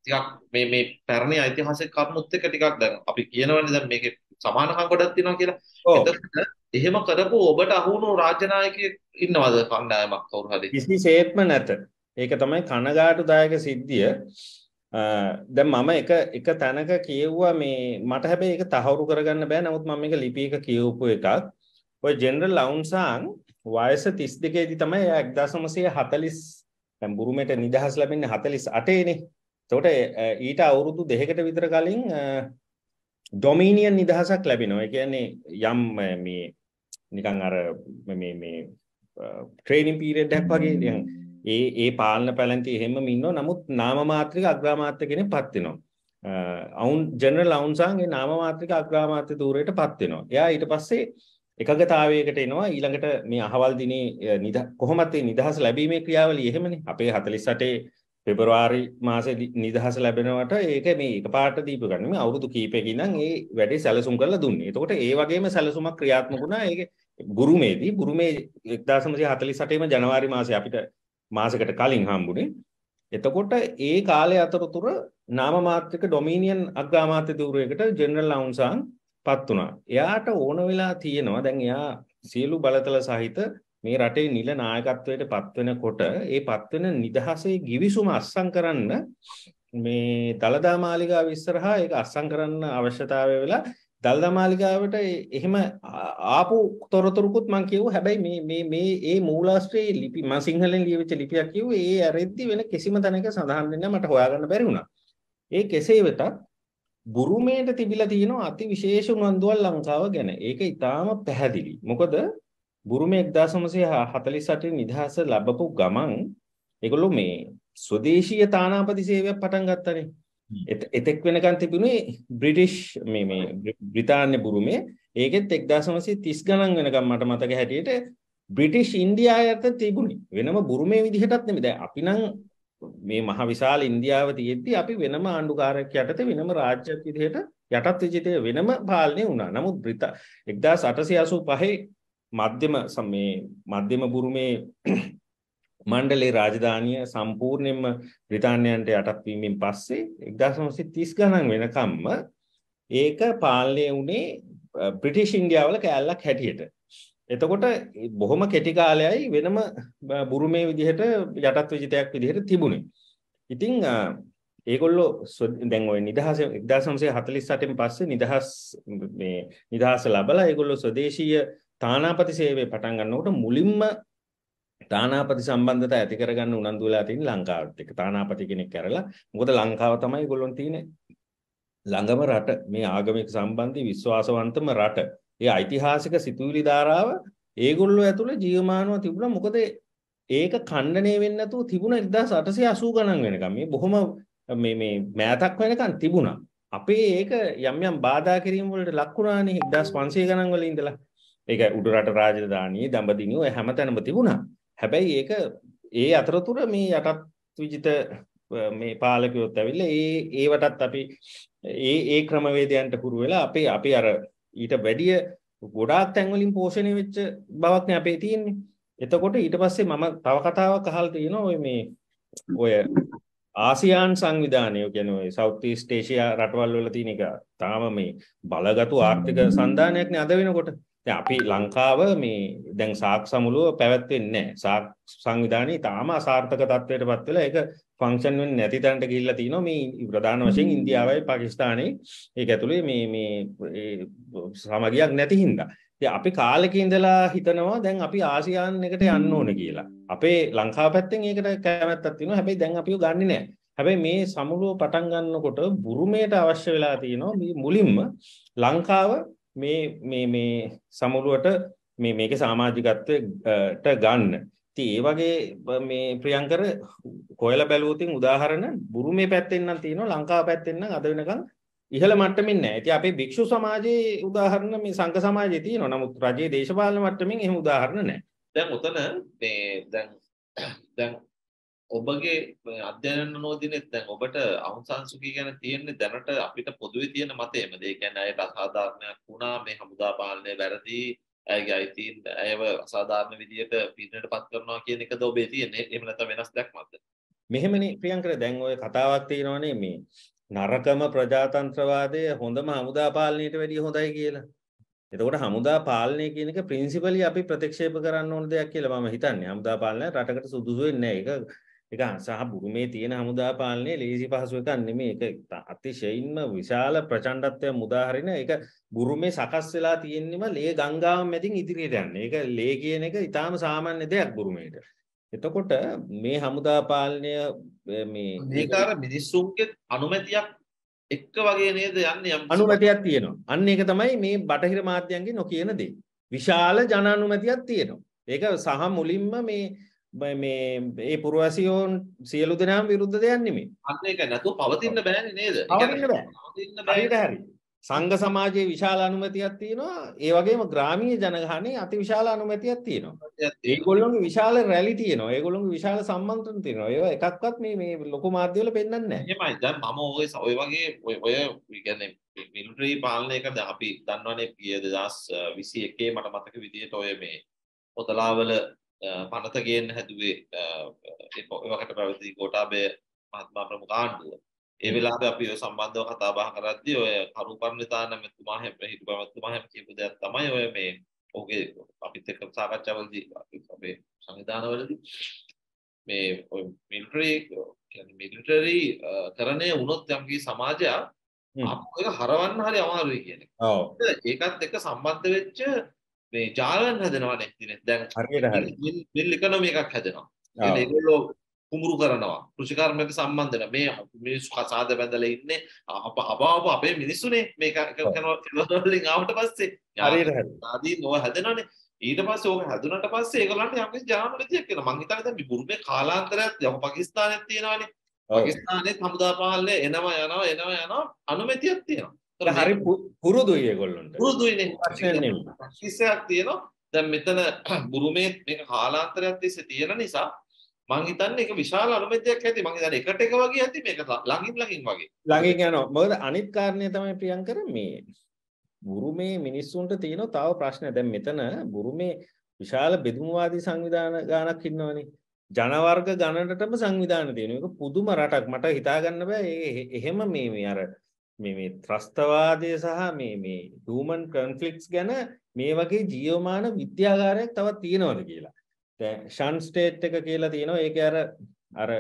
S1: ටිකක් මේ මේ පැරණි ඓතිහාසික කරුණුත් එක්ක ටිකක් දැන් අපි කියනවනේ දැන් මේකේ සමානකම් ගොඩක් තියෙනවා කියලා. එතකොට එහෙම කරපු ඔබට අහු වුණු රාජ්‍ය නායකයෙක් ඉන්නවද
S2: කණ්ඩායමක් කවුරු හරි? කිසිසේත්ම නැත. ඒක තමයි කනගාටුදායක සිද්ධිය. දැන් මම එක එක තැනක කියෙව්වා මේ මට හැබැයි ඒක තහවුරු කරගන්න බෑ නමුත් මම මේක ලිපියක කියවපු එකක් ඔය ජෙනරල් ලවුන්සාන් වයස 32 දී තමයි එයා 1940 දැන් බුරුමෙට නිදහස් ලැබෙන්නේ 48 නේ එතකොට ඊට අවුරුදු දෙකකට විතර කලින් ඩොමිනියන් නිදහසක් ලැබෙනවා. ඒ කියන්නේ යම් මේ නිකන් අර මේ මේ ට්‍රේනින් පීරියඩ් එකක් වගේ ඒ ඒ පාලන පැලැන්ති එහෙමම ඉන්නවා. නමුත් නාම මාත්‍රික අග්‍රාමාත්‍ය කෙනෙක්පත් වෙනවා. අවුන් ජෙනරල් අවුන්සාන්ගේ නාම මාත්‍රික අග්‍රාමාත්‍ය ධූරයටපත් වෙනවා. එයා ඊට පස්සේ එකගතාවයකට එනවා ඊළඟට මේ අහවල් දිනේ කොහොමත් මේ නිදහස ලැබීමේ ක්‍රියාවලිය එහෙමනේ අපේ 48 පෙබරවාරි මාසේ නිදහස ලැබෙනවට ඒක මේ එකපාරට දීප ගන්න මේ අවුරුදු කීපයකින් නම් ඒ වැඩේ සැලසුම් කරලා දුන්නේ. එතකොට ඒ වගේම සැලසුමක් ක්‍රියාත්මක වුණා. ඒක බුරුමේදී බුරුමේ 1948 ම ජනවාරි මාසේ අපිට මාසයකට කලින් හම්බුනේ. එතකොට ඒ කාලය අතරතුර නාම මාත්‍රික ඩොමිනියන් අග්‍රාමාත්‍ය ධුරයකට ජෙනරල් ලවුන්සාන් පත් වුණා. එයාට ඕන වෙලා තියෙනවා දැන් එයා සියලු බලතල සහිත මේ රටේ නිල නායකත්වයට පත්වෙනකොට ඒ පත්වෙන නිදහසේ ගිවිසුම අස්සම් කරන්න මේ දළදා මාලිගාව ඉස්සරහා ඒක අස්සම් කරන්න අවශ්‍යතාවය වෙලා දළදා මාලිගාවට එහෙම ආපු තොරතුරුකුත් මං කියුවා හැබැයි මේ මේ මේ ඒ මූලාශ්‍රයේ ලිපි මං සිංහලෙන් ලියවිච්ච ලිපියක් කිව්වේ ඒ ඇරෙද්දි වෙන කිසිම තැනක සඳහන් වෙන්නේ මට හොයාගන්න බැරි වුණා. ඒ කෙසේ වෙතත් බුරුමේට තිබිලා තියෙන අති විශේෂ උනන්දුවක් ලංකාව ගැන. ඒක ඊටාම පැහැදිලි. මොකද බුරුම 1948 නිදහස ලැබපු ගමන් ඒගොල්ලෝ මේ ස්වදේශීය තානාපති සේවයක් පටන් ගත්තනේ. එතෙක් වෙනකන් තිබුණේ බ්‍රිටිෂ් මේ මේ බ්‍රිතාන්‍ය බුරුමේ ඒකෙත් 1930 ගණන් වෙනකම් මට මතක හැටියට බ්‍රිටිෂ් ඉන්දියාවට තිබුණේ වෙනම බුරුමේ විදිහටත් නෙමෙයි. දැන් අපි නම් මේ මහ විශාල ඉන්දියාව තියෙද්දි අපි වෙනම ආණ්ඩුකාරයෙක් යටතේ වෙනම රාජ්‍යයක් විදිහට යටත් විජිතය වෙනම පාලනය වුණා. නමුත් බ්‍රිතා 1885 මධ්‍යම මේ මධ්‍යම බුරුමේ <clears throat> මණ්ඩලේ රාජධානිය සම්පූර්ණයෙන්ම බ්‍රිතාන්‍යයන්ට යටත් වීමෙන් පස්සේ 1930 ගණන් වෙනකම්ම ඒක පාලනය වුණේ බ්‍රිටිෂ් ඉන්දියාවල කෑල්ලක් හැටියට. එතකොට බොහොම කෙටි කාලයයි වෙනම බුරුමේ විදිහට යටත් විජිතයක් විදිහට තිබුණේ. ඉතින් ඒගොල්ලෝ දැන් ওই නිදහස 1948න් පස්සේ නිදහස් මේ නිදහස ලැබලා ඒගොල්ලෝ ස්වදේශීය තානාපති සේවය පටන් ගන්නකොට මුලින්ම තානාපති සම්බන්ධතා ඇති කරගන්න උනන්දු වෙලා තියෙන ලංකාවට එක තානාපති කෙනෙක් කරලා මොකද ලංකාව තමයි ඒගොල්ලොන් තියෙන්නේ ළඟම රට මේ ආගමික සම්බන්ධي විශ්වාසවන්තම රට ඒ ඓතිහාසික සිතුවිලි ධාරාව ඒගොල්ලෝ ඇතුළේ ජීවමානව තිබුණා මොකද ඒක ඛණ්ඩණය වෙන්නේ නැතුව තිබුණා 1880 ගණන් වෙනකම් මේ බොහොම මේ මේ මෑතක් වෙනකන් තිබුණා අපේ ඒක යම් යම් බාධා කිරීම වලට ලක් වුණානේ 1500 ගණන් වල ඉඳලා ඒක උඩරට රාජධානී දඹදිනුව හැමතැනම තිබුණා. හැබැයි ඒක ඒ අතරතුර මේ යටත් විජිත මේ පාලකයොත් ඇවිල්ලා ඒ ඒවටත් අපි ඒ ඒ ක්‍රමවේදයන්ට හුරු වෙලා අපේ අපි අර ඊට වැඩිය ගොඩාක් තැන්වලින් පෝෂණය වෙච්ච බවක් නේ අපේ තියෙන්නේ. එතකොට ඊට පස්සේ මම තව කතාවක් අහලා තියෙනවා ඔය මේ ඔය ආසියාන් සංවිධානය කියන්නේ ඔය සවුත් ඊස්ට් ඒෂියා රටවල් වල තියෙන එක. තාම මේ බලගතු ආර්ථික සම්දානයක් නේ අද වෙනකොට. අපි ලංකාව මේ දැන් සාක් සමුළුව පැවැත්වෙන්නේ නැහැ. සාක් සංවිධානයේ තාම අසාර්ථක තත්ත්වයටපත් වෙලා ඒක ෆන්ක්ෂන් වෙන්නේ නැති තැනට ගිහිල්ලා තිනවා මේ ප්‍රධාන වශයෙන් ඉන්දියාවයි පාකිස්තානයේ ඒක ඇතුලේ මේ මේ සමගියක් නැති හින්දා. ඉතින් අපි කාලෙක ඉඳලා හිතනවා දැන් අපි ආසියාන් එකට යන්න ඕනේ කියලා. අපේ ලංකාව පැත්තෙන් ඒකට කැමැත්තක් තියෙනවා. හැබැයි දැන් අපිව ගන්නෙ නැහැ. හැබැයි මේ සමුළුව පටන් ගන්නකොට බුරුමයට අවශ්‍ය වෙලා තියෙනවා මේ මුලින්ම ලංකාව මේ මේ මේ සමුළුවට මේ මේකේ සමාජිකත්වයට ගන්න. ඉතින් ඒ වගේ මේ ප්‍රියංකර කොහෙලා බැලුවොතින් උදාහරණ බුරුමේ පැත්තෙන් නම් තියෙනවා ලංකාව පැත්තෙන් නම් අද වෙනකන් ඉහළ මට්ටමින් නැහැ. ඉතින් අපේ භික්ෂු සමාජයේ උදාහරණ මේ සංඝ සමාජයේ තියෙනවා. නමුත් රජයේ දේශපාලන මට්ටමින් එහෙම උදාහරණ නැහැ.
S1: දැන් උතන මේ දැන් දැන් ඔබගේ අධ්‍යයන නෝදිනෙත් දැන් ඔබට අවුන් සංසුකි ගැන තියෙන්නේ දැනට අපිට පොදුවේ තියෙන මතයමද? ඒ කියන්නේ අයට අසාධාරණයක් වුණා මේ හමුදා පාලනය වැරදි, ඇයගේ අයිතීන් ඇයව අසාධාරණ විදියට පීඩනයටපත් කරනවා කියන එකද ඔබේ තියෙන්නේ? එහෙම නැත්නම් වෙනස් දැක්මක්ද?
S2: මෙහෙමනේ ප්‍රියංකර දැන් ඔය කතාවක් තියෙනවනේ මේ නරකම ප්‍රජාතන්ත්‍රවාදය හොඳම හමුදා පාලනයට වැඩිය හොඳයි කියලා. එතකොට හමුදා පාලනය කියන එක ප්‍රින්සිපලි අපි ප්‍රතික්ෂේප කරන්න ඕන දෙයක් කියලා මම හිතන්නේ. හමුදා පාලනය රටකට සුදුසු වෙන්නේ නැහැ. ඒක ඒක අන්සහ බුරුමේ තියෙන හමුදා පාලනය ලේසි පහසු එකක් නෙමෙයි. ඒක අතිශයින්ම විශාල ප්‍රචණ්ඩත්වයක් මුදා හරින ඒක බුරුමේ සකස් වෙලා තියෙන්නම ලේ ගංගාව මැදින් ඉදිරියට යන්නේ. ඒක ලේ කියන එක ඊටාම සාමාන්‍ය දෙයක් බුරුමේට. එතකොට මේ හමුදා පාලනය මේ මේක අර මිනිස්සුන්ගේ
S1: අනුමැතියක් එක්ක වගේ නේද යන්නේ යම්
S2: අනුමැතියක් තියෙනවා. අන්න ඒක තමයි මේ බටහිර මාධ්‍යයන්ගේ නොකියන දේ. විශාල ජන අනුමැතියක් තියෙනවා. ඒක සහ මුලින්ම මේ මේ ඒ පුරවාසියෝන් සියලු දෙනාම විරුද්ධ දෙයක් නෙමෙයි.
S1: අන්න ඒක නැතුව
S2: පවතින්න බෑනේ නේද? පවතින්න බෑ. පවතින්න බෑ. හරියට හරි. සංඝ සමාජයේ විශාල අනුමැතියක් තියෙනවා. ඒ වගේම ග්‍රාමීය ජනගහණයේ අති විශාල අනුමැතියක් තියෙනවා. ඒගොල්ලොන්ගේ විශාල රැලි තියෙනවා. ඒගොල්ලොන්ගේ විශාල සම්මන්ත්‍රණ තියෙනවා. ඒවා එකක්වත් මේ මේ ලොකු මාධ්‍යවල පෙන්වන්නේ නැහැ. එහෙමයි.
S1: දැන් මම ඔය ඔය වගේ ඔය ඔය කියන්නේ මිලිටරි පාලනයක දැන් අපි දන්නවනේ 2021 මට මතක විදියට ඔය මේ පොතලාවල පනත ගේන්න හැදුවේ ඒවකට පැවති ගෝටාබය මහත්මා ප්‍රමුඛ ආණ්ඩුව. ඒ වෙලාවේ අපි ඔය සම්බන්ධව කතා බහ කරද්දී ඔය කරුපර්ණිතාන මෙතුමා හැම හිටපු මෙතුමා හැම කියපු දෙයක් තමයි ඔය මේ ඔහුගේ අපිත් එක්ක සාකච්ඡාවලදී අපේ සංවිධානවලදී මේ මිල්ටරි කියන්නේ මිලිටරි කරණය වුණොත් යම්කි සමාජයක් අප හරවන්න හරි අමාරුයි කියන එක. ඒකත් එක්ක සම්බන්ධ වෙච්ච මේ ජාලන් හැදෙනවා නැති දැන් බිල් ඉකොනොමි එකක් හැදෙනවා ඒගොල්ලෝ කුඹුරු කරනවා කෘෂිකර්මයට සම්බන්ධ වෙන මේ මේ කසාද බැඳලා ඉන්නේ අප අපාව අපේ මිනිස්සුනේ මේක කරනවා වලින් ආවට පස්සේ හරියට ආදී නෝ හැදෙනවනේ ඊට පස්සේ ඕක හැදුනට පස්සේ ඒගොල්ලන්ට යම් කිසි ජානවලතියක් කියලා මං හිතන්නේ දැන් මේ බුරුමේ කාලාන්තරයක් යම පාකිස්තානෙත් තියෙනවානේ පාකිස්තානේ සමුදා පාලනය එනවා යනවා එනවා යනවා අනුමැතියක් තියෙනවා හරි
S2: පුරුදුයි ඒගොල්ලොන්ට
S1: පුරුදුයිනේ ශිෂයක් තියෙනවා දැන් මෙතන <coughs> බුරුමේ මේක කාලාන්තරයක් තිස්සේ තියෙන නිසා මං හිතන්නේ ඒක විශාල අනුමැතියක් ඇති මං හිතන්නේ එකට එක වගේ ඇති මේක ළඟින් ළඟින් වගේ
S2: ළඟින් යනවා මොකද අනිත් කාරණේ තමයි ප්‍රියංකර මේ බුරුමේ මිනිස්සුන්ට තියෙනවා තව ප්‍රශ්නයක් දැන් මෙතන බුරුමේ විශාල බෙදුම්වාදී සංවිධාන ගානක් ඉන්නවනේ ජන වර්ග ගණනටම සංවිධාන තියෙනවා ඒක පුදුම රටක් මට හිතා ගන්න බෑ ඒ එහෙම මේ මේ අර මේ මේ ත්‍රස්තවාදය සහ මේ මේ හූමන් කන්ෆ්ලික්ස් ගැන මේ වගේ ජීවමාන විද්‍යාගාරයක් තවත් තියෙනවද කියලා. දැන් ෂන් ස්ටේට් එක කියලා තියෙනවා. ඒක අර අර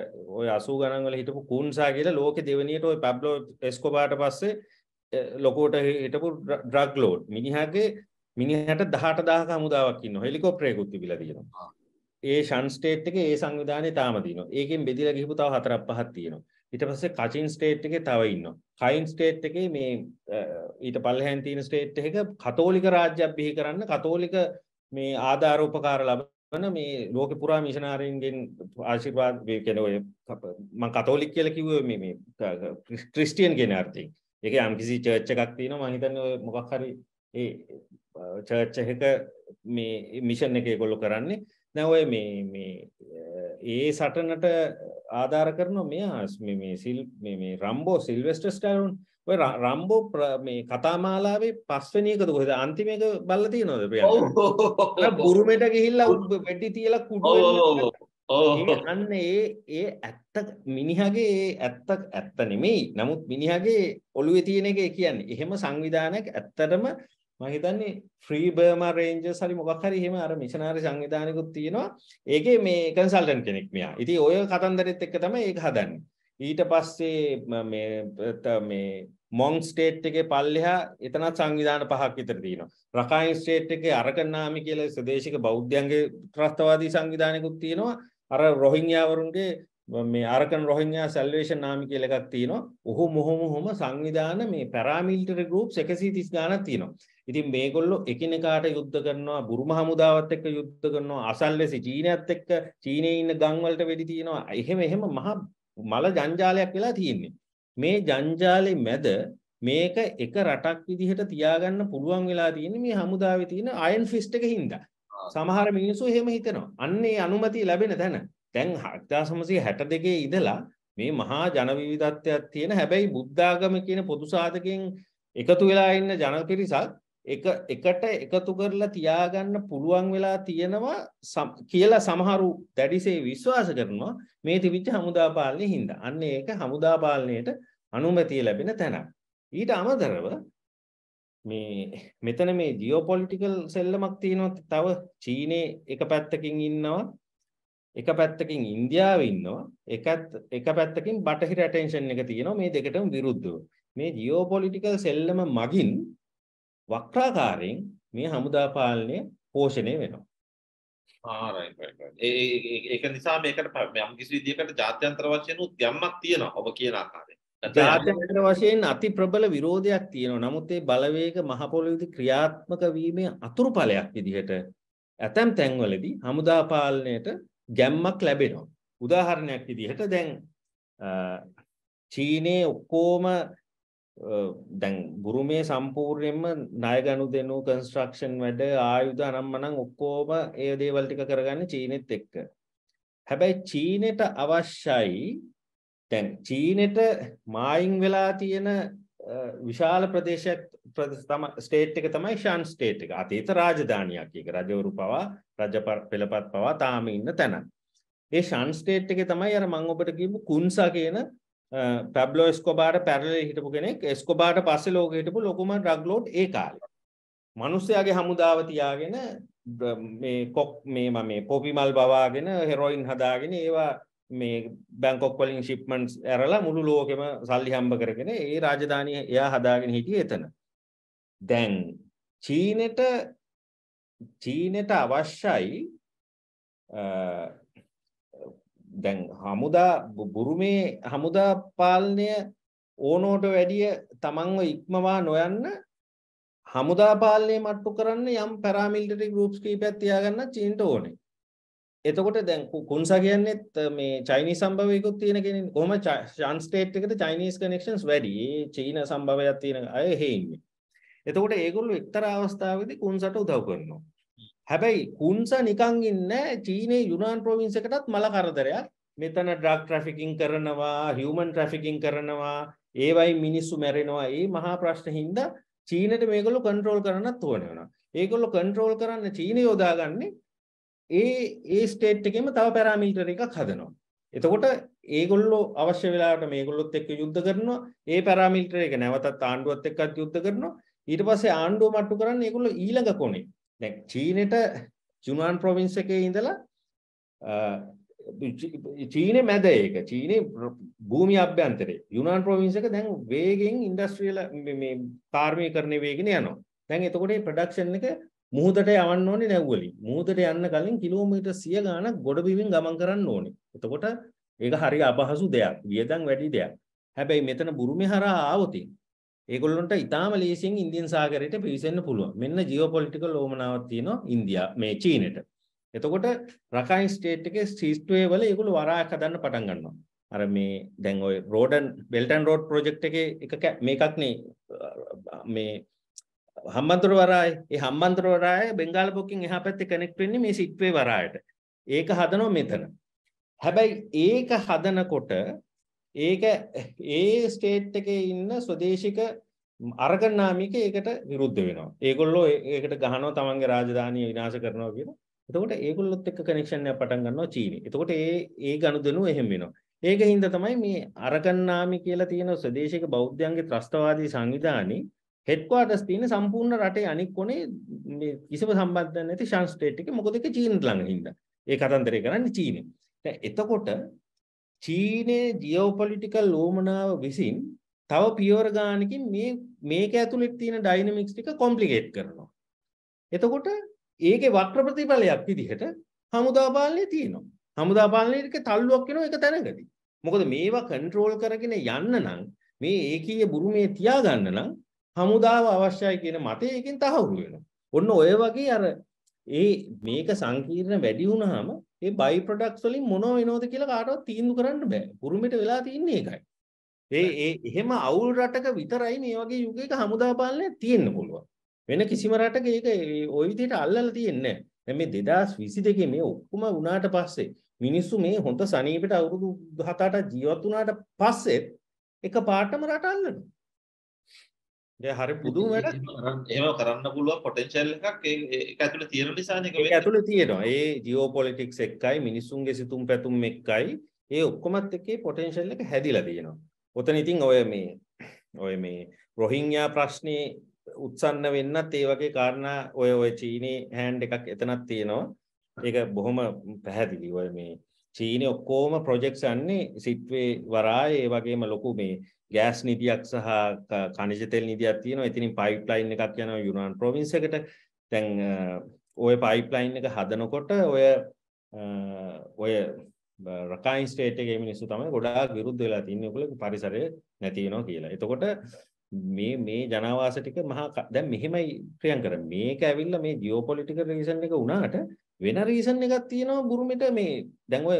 S2: ඔය 80 ගණන් වල හිටපු කූන්සා කියලා ලෝකේ දෙවනියට ඔය පැබ්ලෝ එස්කෝබාට පස්සේ ලොකෝට හිටපු ඩ්‍රග් ලෝඩ් මිනිහාගේ මිනිහට 18000ක හමුදාවක් ඉන්නවා. හෙලිකොප්ටරයකුත් තිබිලා තියෙනවා. ඒ ෂන් ස්ටේට් එකේ ඒ සංවිධානය තාම තියෙනවා. ඒකෙන් බෙදිලා ගිහපු තව හතරක් පහක් තියෙනවා. ඊට පස්සේ කචින් ස්ටේට් එකේ තව ඉන්නවා. කයින් ස්ටේට් එකේ මේ ඊට පල්ලෙහාන් තියෙන ස්ටේට් එක කතෝලික රාජ්‍යයක් බිහි කරන්න කතෝලික මේ ආධාර උපකාර ලබන මේ ලෝක පුරා මිෂනාරීන්ගෙන් ආශිර්වාද කියන ඔය මම කතෝලික කියලා කිව්වේ මේ මේ ක්‍රිස්ටියන් කියන අර්ථයෙන්. ඒක යම්කිසි චර්ච් එකක් තියෙනවා මම හිතන්නේ ඔය මොකක් හරි ඒ චර්ච් එක මේ මිෂන් එක ඒගොල්ලෝ කරන්නේ. දැන් ඔය මේ මේ ඒ සටනට ආධාර කරනවා මෙයා මේ සිල් මේ රම්බෝ සිල්වෙස්ටර් ස්ටැලෝන් ඔය රම්බෝ මේ කතාමාලාවේ පස්වෙනි එකද කොහෙද අන්තිම එක බලලා තියෙනවද ප්‍රියන්ත බුරුමෙට ගිහිල්ලා වෙඩි තියලා කුඩු අන්න ඒ ඒ ඇත්ත මිනිහගේ ඒ ඇත්තක් ඇත්ත නෙමෙයි නමුත් මිනිහගේ ඔළුවේ තියෙන එක කියන්නේ එහෙම සංවිධානයක් ඇත්තටම මම හිතන්නේ ෆ්‍රී බර්මා රේන්ජර්ස් හරි මොකක් හරි එහෙම අර මිෂනාරි සංවිධානයකුත් තියෙනවා. ඒකේ මේ කන්සල්ටන්ට් කෙනෙක් මෙයා. ඉතින් ඔය කතන්දරෙත් එක්ක තමයි ඒක හදන්නේ. ඊට පස්සේ මේ මේ මොන් ස්ටේට් එකේ පල්ලෙහා එතනත් සංවිධාන පහක් විතර තියෙනවා. රකායින් ස්ටේට් එකේ අරකන්නාමි කියලා ස්වදේශික බෞද්ධයන්ගේ ත්‍රස්තවාදී සංවිධානයකුත් තියෙනවා. අර රොහිංයාවරුන්ගේ මේ අරකන් රොහිංයා සල්වේෂන් නාමි කියලා එකක් තියෙනවා. ඔහු මොහොම හොම සංවිධාන මේ පැරාමිලිටරි ගෲප්ස් 130 ගානක් තියෙනවා. ඉතින් මේගොල්ලෝ එකිනෙකාට යුද්ධ කරනවා, බුරුම හමුදාවත් එක්ක යුද්ධ කරනවා, අසල්වැසි චීනයත් එක්ක චීනයේ ඉන්න ගම් වලට වෙඩි තියනවා. එහෙම එහෙම මහා මල ජංජාලයක් වෙලා තියෙන්නේ. මේ ජංජාලේ මැද මේක එක රටක් විදිහට තියාගන්න පුළුවන් වෙලා තියෙන්නේ මේ හමුදාවේ තියෙන අයන් ෆිස්ට් එක හින්දා. සමහර මිනිස්සු එහෙම හිතනවා. අන්න ඒ අනුමැතිය ලැබෙන තැන දැන් 1962 ඉඳලා මේ මහා ජනවිවිධත්වයක් තියෙන හැබැයි බුද්ධාගම කියන පොදු සාධකයෙන් එකතු වෙලා ඉන්න ජනපිරිසක් එක එකට එකතු කරලා තියාගන්න පුළුවන් වෙලා තියෙනවා කියලා සමහරු දැඩිසේ විශ්වාස කරනවා මේ තිබිච්ච හමුදා පාලනයේ හින්දා. අන්න ඒක හමුදා පාලනයට අනුමැතිය ලැබෙන තැනක්. ඊට අමතරව මේ මෙතන මේ ජියෝපොලිටිකල් සෙල්ලමක් තියෙනවා තව චීනේ එක පැත්තකින් ඉන්නවා එක පැත්තකින් ඉන්දියාවේ ඉන්නවා එකත් එක පැත්තකින් බටහිර ඇටෙන්ෂන් එක තියෙනවා මේ දෙකටම විරුද්ධව මේ ජියෝපොලිටිකල් සෙල්ලම මගින් වක්‍රාකාරයෙන් මේ හමුදා පාලනය පෝෂණය
S1: වෙනවා ඒක නිසා මේකට යම් කිසි විදියකට ජාත්‍යන්තර වශයෙන් උත් යම්මක් තියෙනවා ඔබ කියන ආකාරයෙන් ජාත්‍යන්තර
S2: වශයෙන් අති ප්‍රබල විරෝධයක් තියෙනවා නමුත් ඒ බලවේග මහ පොළොවේ ක්‍රියාත්මක වීමේ අතුරුඵලයක් විදිහට ඇතැම් තැන්වලදී හමුදා පාලනයට ගැම්මක් ලැබෙනවා. උදාහරණයක් විදිහට දැන් චීනයේ ඔක්කොම දැන් බුරුමේ සම්පූර්ණයෙන්ම ණය ගනුදෙනු කන්ස්ට්‍රක්ෂන් වැඩ ආයුධ අනම්මනම් ඔක්කොම ඒ දේවල් ටික කරගන්නේ චීනෙත් එක්ක. හැබැයි චීනෙට අවශ්‍යයි දැන් චීනෙට මායින් වෙලා තියෙන විශාල ප්‍රදේශයක් ස්ටේට් එක තමයි ශාන් ස්ටේට් එක අතීත රාජධානියක් එක රජවරු පවා රජ පෙළපත් පවා තාම ඉන්න තැනක්. ඒ ශාන් ස්ටේට් එක තමයි අර මං ඔබට කියපු කුන්සා කියන පැබ්ලෝ ස්කොබාට පැරල හිටපු කෙනෙක් ස්කොබාට පස්සේ ලෝක හිටපු ලොකුම ඩ්‍රග්ලෝඩ් ඒ කාලේ. මිනිස්සයාගේ හමුදාව තියාගෙන මේ කොක් මේ මේ පොපිමල් බවාගෙන හෙරොයින් හදාගෙන ඒවා මේ බැංකොක් වලින් ශිප්මන්ට්ස් ඇරලා මුළු ලෝකෙම සල්ලි හම්බ කරගෙන ඒ රාජධානිය එයා හදාගෙන හිටියේ එතන. දැන් චීනෙට චීනෙට අවශ්‍යයි දැන් හමුදා බුරුමේ හමුදා පාලනය ඕනෝට වැඩිය තමන්ව ඉක්මවා නොයන්න හමුදා පාලනය මට්ටු කරන්න යම් පැරාමිලිටරි ගෲප්ස් කීපයක් තියාගන්න චීනට ඕනේ. එතකොට දැන් කුන්සා කියන්නේත් මේ චයිනීස් සම්භවයකුත් තියෙන කෙනෙක්. කොහොම චාන් ස්ටේට් එකට චයිනීස් කනෙක්ෂන්ස් වැඩි. චීන සම්භවයක් තියෙන අය එහෙ ඉන්නේ. එතකොට ඒගොල්ලෝ එක්තරා අවස්ථාවකදී කුන්සට උදව් කරනවා. හැබැයි කුන්ස නිකන් ඉන්නේ චීනේ යුනාන් ප්‍රොවින්ස් එකටත් මල කරදරයක්. මෙතන ඩ්‍රග් ට්‍රැෆිකින් කරනවා, හියුමන් ට්‍රැෆිකින් කරනවා, ඒවයි මිනිස්සු මැරෙනවා. මේ මහා ප්‍රශ්න හින්දා චීනෙට මේගොල්ලෝ කන්ට්‍රෝල් කරන්නත් ඕන වෙනවා. ඒගොල්ලෝ කන්ට්‍රෝල් කරන්න චීන යොදාගන්නේ ඒ ඒ ස්ටේට් එකෙම තව පැරාමීටර් එකක් හදනවා. එතකොට ඒගොල්ලෝ අවශ්‍ය වෙලාවට මේගොල්ලොත් එක්ක යුද්ධ කරනවා. ඒ පැරාමීටර් එක නැවතත් ආණ්ඩුවත් එක්කත් යුද්ධ කරනවා. ඊට පස්සේ ආණ්ඩුව මට්ටු කරන්නේ ඒගොල්ලෝ ඊළඟ කොනේ. දැන් චීනෙට ජුනාන් ප්‍රොවින්ස් එකේ ඉඳලා චීනේ මැද ඒක චීනේ භූමි අභ්‍යන්තරේ යුනාන් ප්‍රොවින්ස් එක දැන් වේගෙන් ඉන්ඩස්ට්‍රියල් මේ කාර්මීකරණයේ වේගෙන යනවා. දැන් එතකොට මේ ප්‍රොඩක්ෂන් එක මුහුදට යවන්න ඕනේ නැව්වලින්. මුහුදට යන්න කලින් කිලෝමීටර් 100 ගාණක් ගොඩබිමින් ගමන් කරන්න ඕනේ. එතකොට ඒක හරි අපහසු දෙයක්. වියදම් වැඩි දෙයක්. හැබැයි මෙතන බුරුමේ හරහා ආවොත් ඒගොල්ලන්ට ඉතාම ලේසියෙන් ඉන්දියන් සාගරයට පිවිසෙන්න පුළුවන්. මෙන්න ජියෝපොලිටිකල් ඕමනාවක් තියෙනවා ඉන්දියා මේ චීනෙට. එතකොට රකයින් ස්ටේට් එකේ ස්ට්‍රීට් වේ වල ඒගොල්ලෝ වරායක් හදන්න පටන් ගන්නවා. අර මේ දැන් ওই රෝඩන් බෙල්ටන් රෝඩ් ප්‍රොජෙක්ට් එකේ එක මේකක්නේ මේ හම්බන්තොට වරාය. ඒ හම්බන්තොට වරාය බෙන්ගාල පොක්කෙන් එහා පැත්තේ කනෙක්ට් වෙන්නේ මේ සිට්වේ වරායට. ඒක හදනවා මෙතන. හැබැයි ඒක හදනකොට ඒක ඒ ස්ටේට් එකේ ඉන්න ස්වදේශික අරගනාමික ඒකට විරුද්ධ වෙනවා. ඒගොල්ලෝ ඒකට ගහනවා තමන්ගේ රාජධානිය විනාශ කරනවා කියලා. එතකොට ඒගොල්ලොත් එක්ක කනෙක්ෂන් එකක් පටන් ගන්නවා චීනෙ. එතකොට ඒ ඒ ගනුදෙනු එහෙම වෙනවා. ඒක හින්දා තමයි මේ අරගනාමි කියලා තියෙන ස්වදේශික බෞද්ධයන්ගේ ත්‍රස්තවාදී සංවිධානයේ හෙඩ් ක්වාටර්ස් තියෙන්නේ සම්පූර්ණ රටේ අනික් කොනේ මේ කිසිම සම්බන්ධයක් නැති ෂාන් ස්ටේට් එකේ මොකද ඒක චීන ළඟ හින්දා. ඒ කතන්දරය කරන්නේ චීනේ. දැන් එතකොට චීනයේ ජියෝපොලිටිකල් ලෝමනාව විසින් තව පියවර ගානකින් මේ මේක ඇතුළේ තියෙන ඩයිනමික්ස් ටික කොම්ප්ලිකේට් කරනවා. එතකොට ඒකේ වක්‍ර ප්‍රතිඵලයක් විදිහට හමුදා පාලනය තියෙනවා. හමුදා පාලනයේක තල්ලුවක් වෙනවා ඒක තැනකදී. මොකද මේවා කන්ට්‍රෝල් කරගෙන යන්න නම් මේ ඒකීය බුරුමේ තියාගන්න නම් හමුදාව අවශ්‍යයි කියන මතය ඒකෙන් තහවුරු වෙනවා. ඔන්න ඔය වගේ අර ඒ මේක සංකීර්ණ වැඩි වුණාම ඒ බයි ප්‍රොඩක්ට්ස් වලින් මොනව වෙනවද කියලා කාටවත් තීන්දුව කරන්න බෑ. කුරුමිට වෙලා තින්නේ ඒකයි. ඒ ඒ එහෙම අවුල් රටක විතරයි මේ වගේ යුගයක හමුදා පාලනය තියෙන්න පුළුවන්. වෙන කිසිම රටක ඒක ওই විදිහට අල්ලලා තියෙන්නේ නැහැ. දැන් මේ 2022 මේ ඔක්කොම වුණාට පස්සේ මිනිස්සු මේ හොඳ සනීපට අවුරුදු 7-8 ජීවත් වුණාට පස්සෙත් එක පාටම රට අල්ලනවා. හරි පුදු වැඩ එම කරන්න පුළුව පොටෙන්ශල් එකක් එක ඇතුළ තියෙන නිසානක ඇතුළ තියෙනවා ඒ ජියෝපොලිටික් එක්කයි මිනිසුන්ගේ සිතුම් පැතුම් එක්කයි ඒ ඔක්කොමත් එකේ පොටෙන්ශල් එක හැදිලා තියෙනවා ඔතන ඉතින් ඔය මේ ඔය මේ රොහිංයා ප්‍රශ්නය උත්සන්න වෙන්නත් ඒ වගේ කාරණා ඔය ඔය චීනී හැන්ඩ් එකක් එතනත් තියෙනවා ඒක බොහොම පැහැදිලි ඔය මේ චීනේ ඔක්කොම ප්‍රොජෙක්ට්ස් යන්නේ සිට්වේ වරාය ඒ වගේම ලොකු මේ ගෑස් නිධියක් සහ කනිජ තෙල් නිධියක් තියෙනවා. එතනින් පයිප්ලයින් එකක් යනවා යුනාන් ප්‍රොවින්ස් එකට. දැන් ඔය පයිප්ලයින් එක හදනකොට ඔය ඔය රකයින් ස්ටේට් එකේ මිනිස්සු තමයි ගොඩාක් විරුද්ධ වෙලා තින්නේ ඔයගොල්ලෝ පරිසරය නැති වෙනවා කියලා. එතකොට මේ මේ ජනවාස ටික මහා දැන් මෙහෙමයි ප්‍රියංකර මේක ඇවිල්ලා මේ ජියෝපොලිටිකල් රීසන් එක වුණාට වෙන රීසන් එකක් තියෙනවා බුරුමෙට මේ දැන් ඔය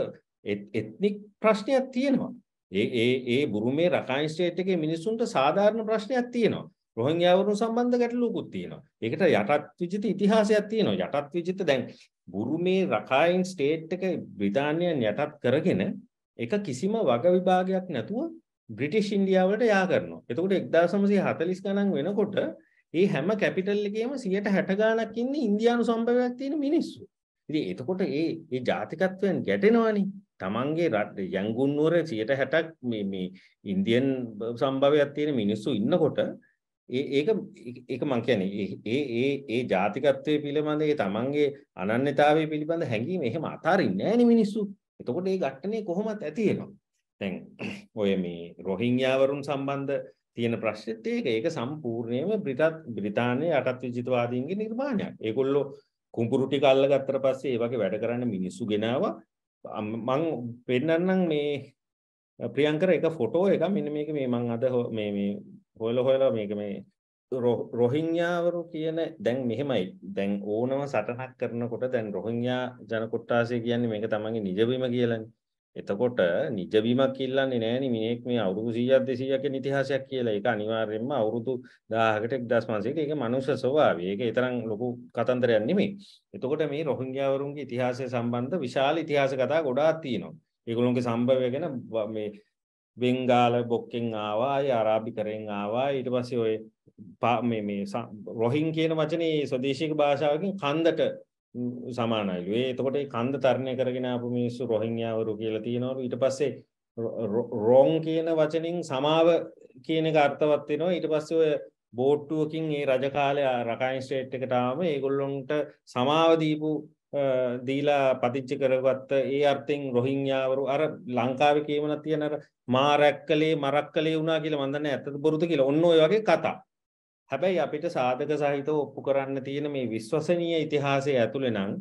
S2: එත්නික් ප්‍රශ්නයක් තියෙනවා. ඒ ඒ ඒ බුරුමේ රකයින් ස්ටේට් එකේ මිනිස්සුන්ට සාධාරණ ප්‍රශ්නයක් තියෙනවා. රෝහිංයාවරුන් සම්බන්ධ ගැටලුකුත් තියෙනවා. ඒකට යටත් විජිත ඉතිහාසයක් තියෙනවා. යටත් විජිත දැන් බුරුමේ රකයින් ස්ටේට් එක බ්‍රිතාන්‍යයන් යටත් කරගෙන එක කිසිම වග විභාගයක් නැතුව බ්‍රිටිෂ් ඉන්දියාවට යා කරනවා. එතකොට 1940 ගණන් වෙනකොට මේ හැම කැපිටල් එකේම 160 ගණක් ඉන්නේ ඉන්දියානු සම්භවයක් තියෙන මිනිස්සු. ඉතින් එතකොට ඒ ඒ ජාතිකත්වයන් ගැටෙනවනේ. Tamange යංගුන් නුවර 160ක් මේ මේ ඉන්දියන් සම්භවයක් තියෙන මිනිස්සු ඉන්නකොට ඒ ඒක ඒක මං කියන්නේ ඒ ඒ ඒ ජාතිකත්වයේ පිළිබඳ ඒ Tamange අනන්‍යතාවය පිළිබඳ හැඟීම එහෙම අතාරින්නේ නැහැ නේ මිනිස්සු. එතකොට මේ ඝට්ටනේ කොහොමද ඇති වෙනවා? දැන් ඔය මේ රොහිංයාවරුන් සම්බන්ධ තියෙන ප්‍රශ්නෙත් ඒක ඒක සම්පූර්ණයෙන්ම බ්‍රිතාන්‍ය යටත් විජිතවාදීන්ගේ නිර්මාණයක්. ඒගොල්ලෝ කුඹුරු ටික අල්ලගත්තට පස්සේ ඒ වගේ වැඩ කරන්න මිනිස්සු ගෙනාවා මං පෙන්නන්නම් මේ ප්‍රියංකර එක ෆොටෝ එක මෙන්න මේක මේ මං අද මේ මේ හොයලා හොයලා මේක මේ රොහිංයාවරු කියන දැන් මෙහෙමයි දැන් ඕනම සටහනක් කරනකොට දැන් රොහිංයා ජන කොට්ටාසය කියන්නේ මේක තමන්ගේ නිජබීම කියලානේ එතකොට නිජ බිමක් ඉල්ලන්නේ නෑනේ මේක මේ අවුරුදු 100ක් 200ක් න් ඉතිහාසයක් කියලා. ඒක අනිවාර්යයෙන්ම අවුරුදු 1000කට 1500ක ඒක මනුෂ්‍ය ස්වභාවය. ඒක ඒතරම් ලොකු කතන්දරයක් නෙමෙයි. එතකොට මේ රොහිංග්‍යාවරුන්ගේ ඉතිහාසය සම්බන්ධ විශාල ඉතිහාස කතා ගොඩාක් තියෙනවා. ඒගොල්ලොන්ගේ සම්භවය ගැන මේ බෙන්ගාල බොක්කෙන් ආවා, අරාබිකරෙන් ආවා. ඊට පස්සේ ඔය මේ මේ රොහින් කියන වචනේ ස්වදේශීය භාෂාවකින් කන්දට සමානයිලු. ඒ එතකොට මේ කන්ද තරණය කරගෙන ආපු මිනිස්සු රොහින්යාවරු කියලා තියෙනවලු. ඊට පස්සේ රොන් කියන වචنين සමාව කියන එක අර්ථවත් වෙනවා. ඊට පස්සේ ඔය බෝට්ටුවකින් ඒ රජ කාලේ රකයින් ස්ටේට් එකට ආවම ඒගොල්ලොන්ට සමාව දීපු දීලා පතිච්චි කරගත්ත ඒ අර්ථයෙන් රොහිංයාවරු අර ලංකාවේ කියමන තියෙන අර මා රැක්කලේ මරක්කලේ වුණා කියලා මන් දන්නේ ඇත්තද බොරුද කියලා. ඔන්න ඔය වගේ කතා. හැබැයි අපිට සාධක සහිතව ඔප්පු කරන්න තියෙන මේ විශ්වසනීය ඉතිහාසය ඇතුළේ නම්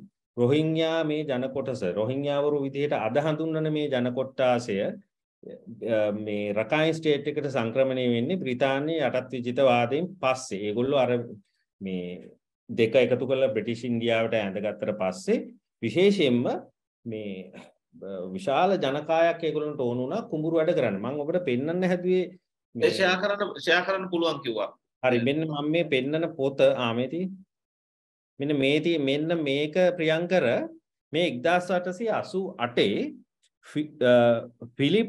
S2: රොහිං්‍යා මේ ජනකොටස රොහිං්‍යාවරු විදිහට අද හඳුන්වන මේ ජනකොට්ටාසය මේ රකයින් ස්ටේට් එකට සංක්‍රමණය වෙන්නේ බ්‍රිතාන්‍ය යටත් විජිතවාදයෙන් පස්සේ. ඒගොල්ලෝ අර මේ දෙක එකතු කරලා බ්‍රිටිෂ් ඉන්දියාවට ඇඳගත්තට පස්සේ විශේෂයෙන්ම මේ විශාල ජනකායක් ඒගොල්ලන්ට ඕන වුණා කුඹුරු වැඩ කරන්න. මම ඔබට පෙන්වන්න හැදුවේ මේ ෂෙයා කරන්න ෂෙයා කරන්න පුළුවන් කිව්වා. හරි මෙන්න මම මේ පෙන්නන පොත ආමේති මෙන්න මේති මෙන්න මේක ප්‍රියංකර මේ 1888 ෆිලිප්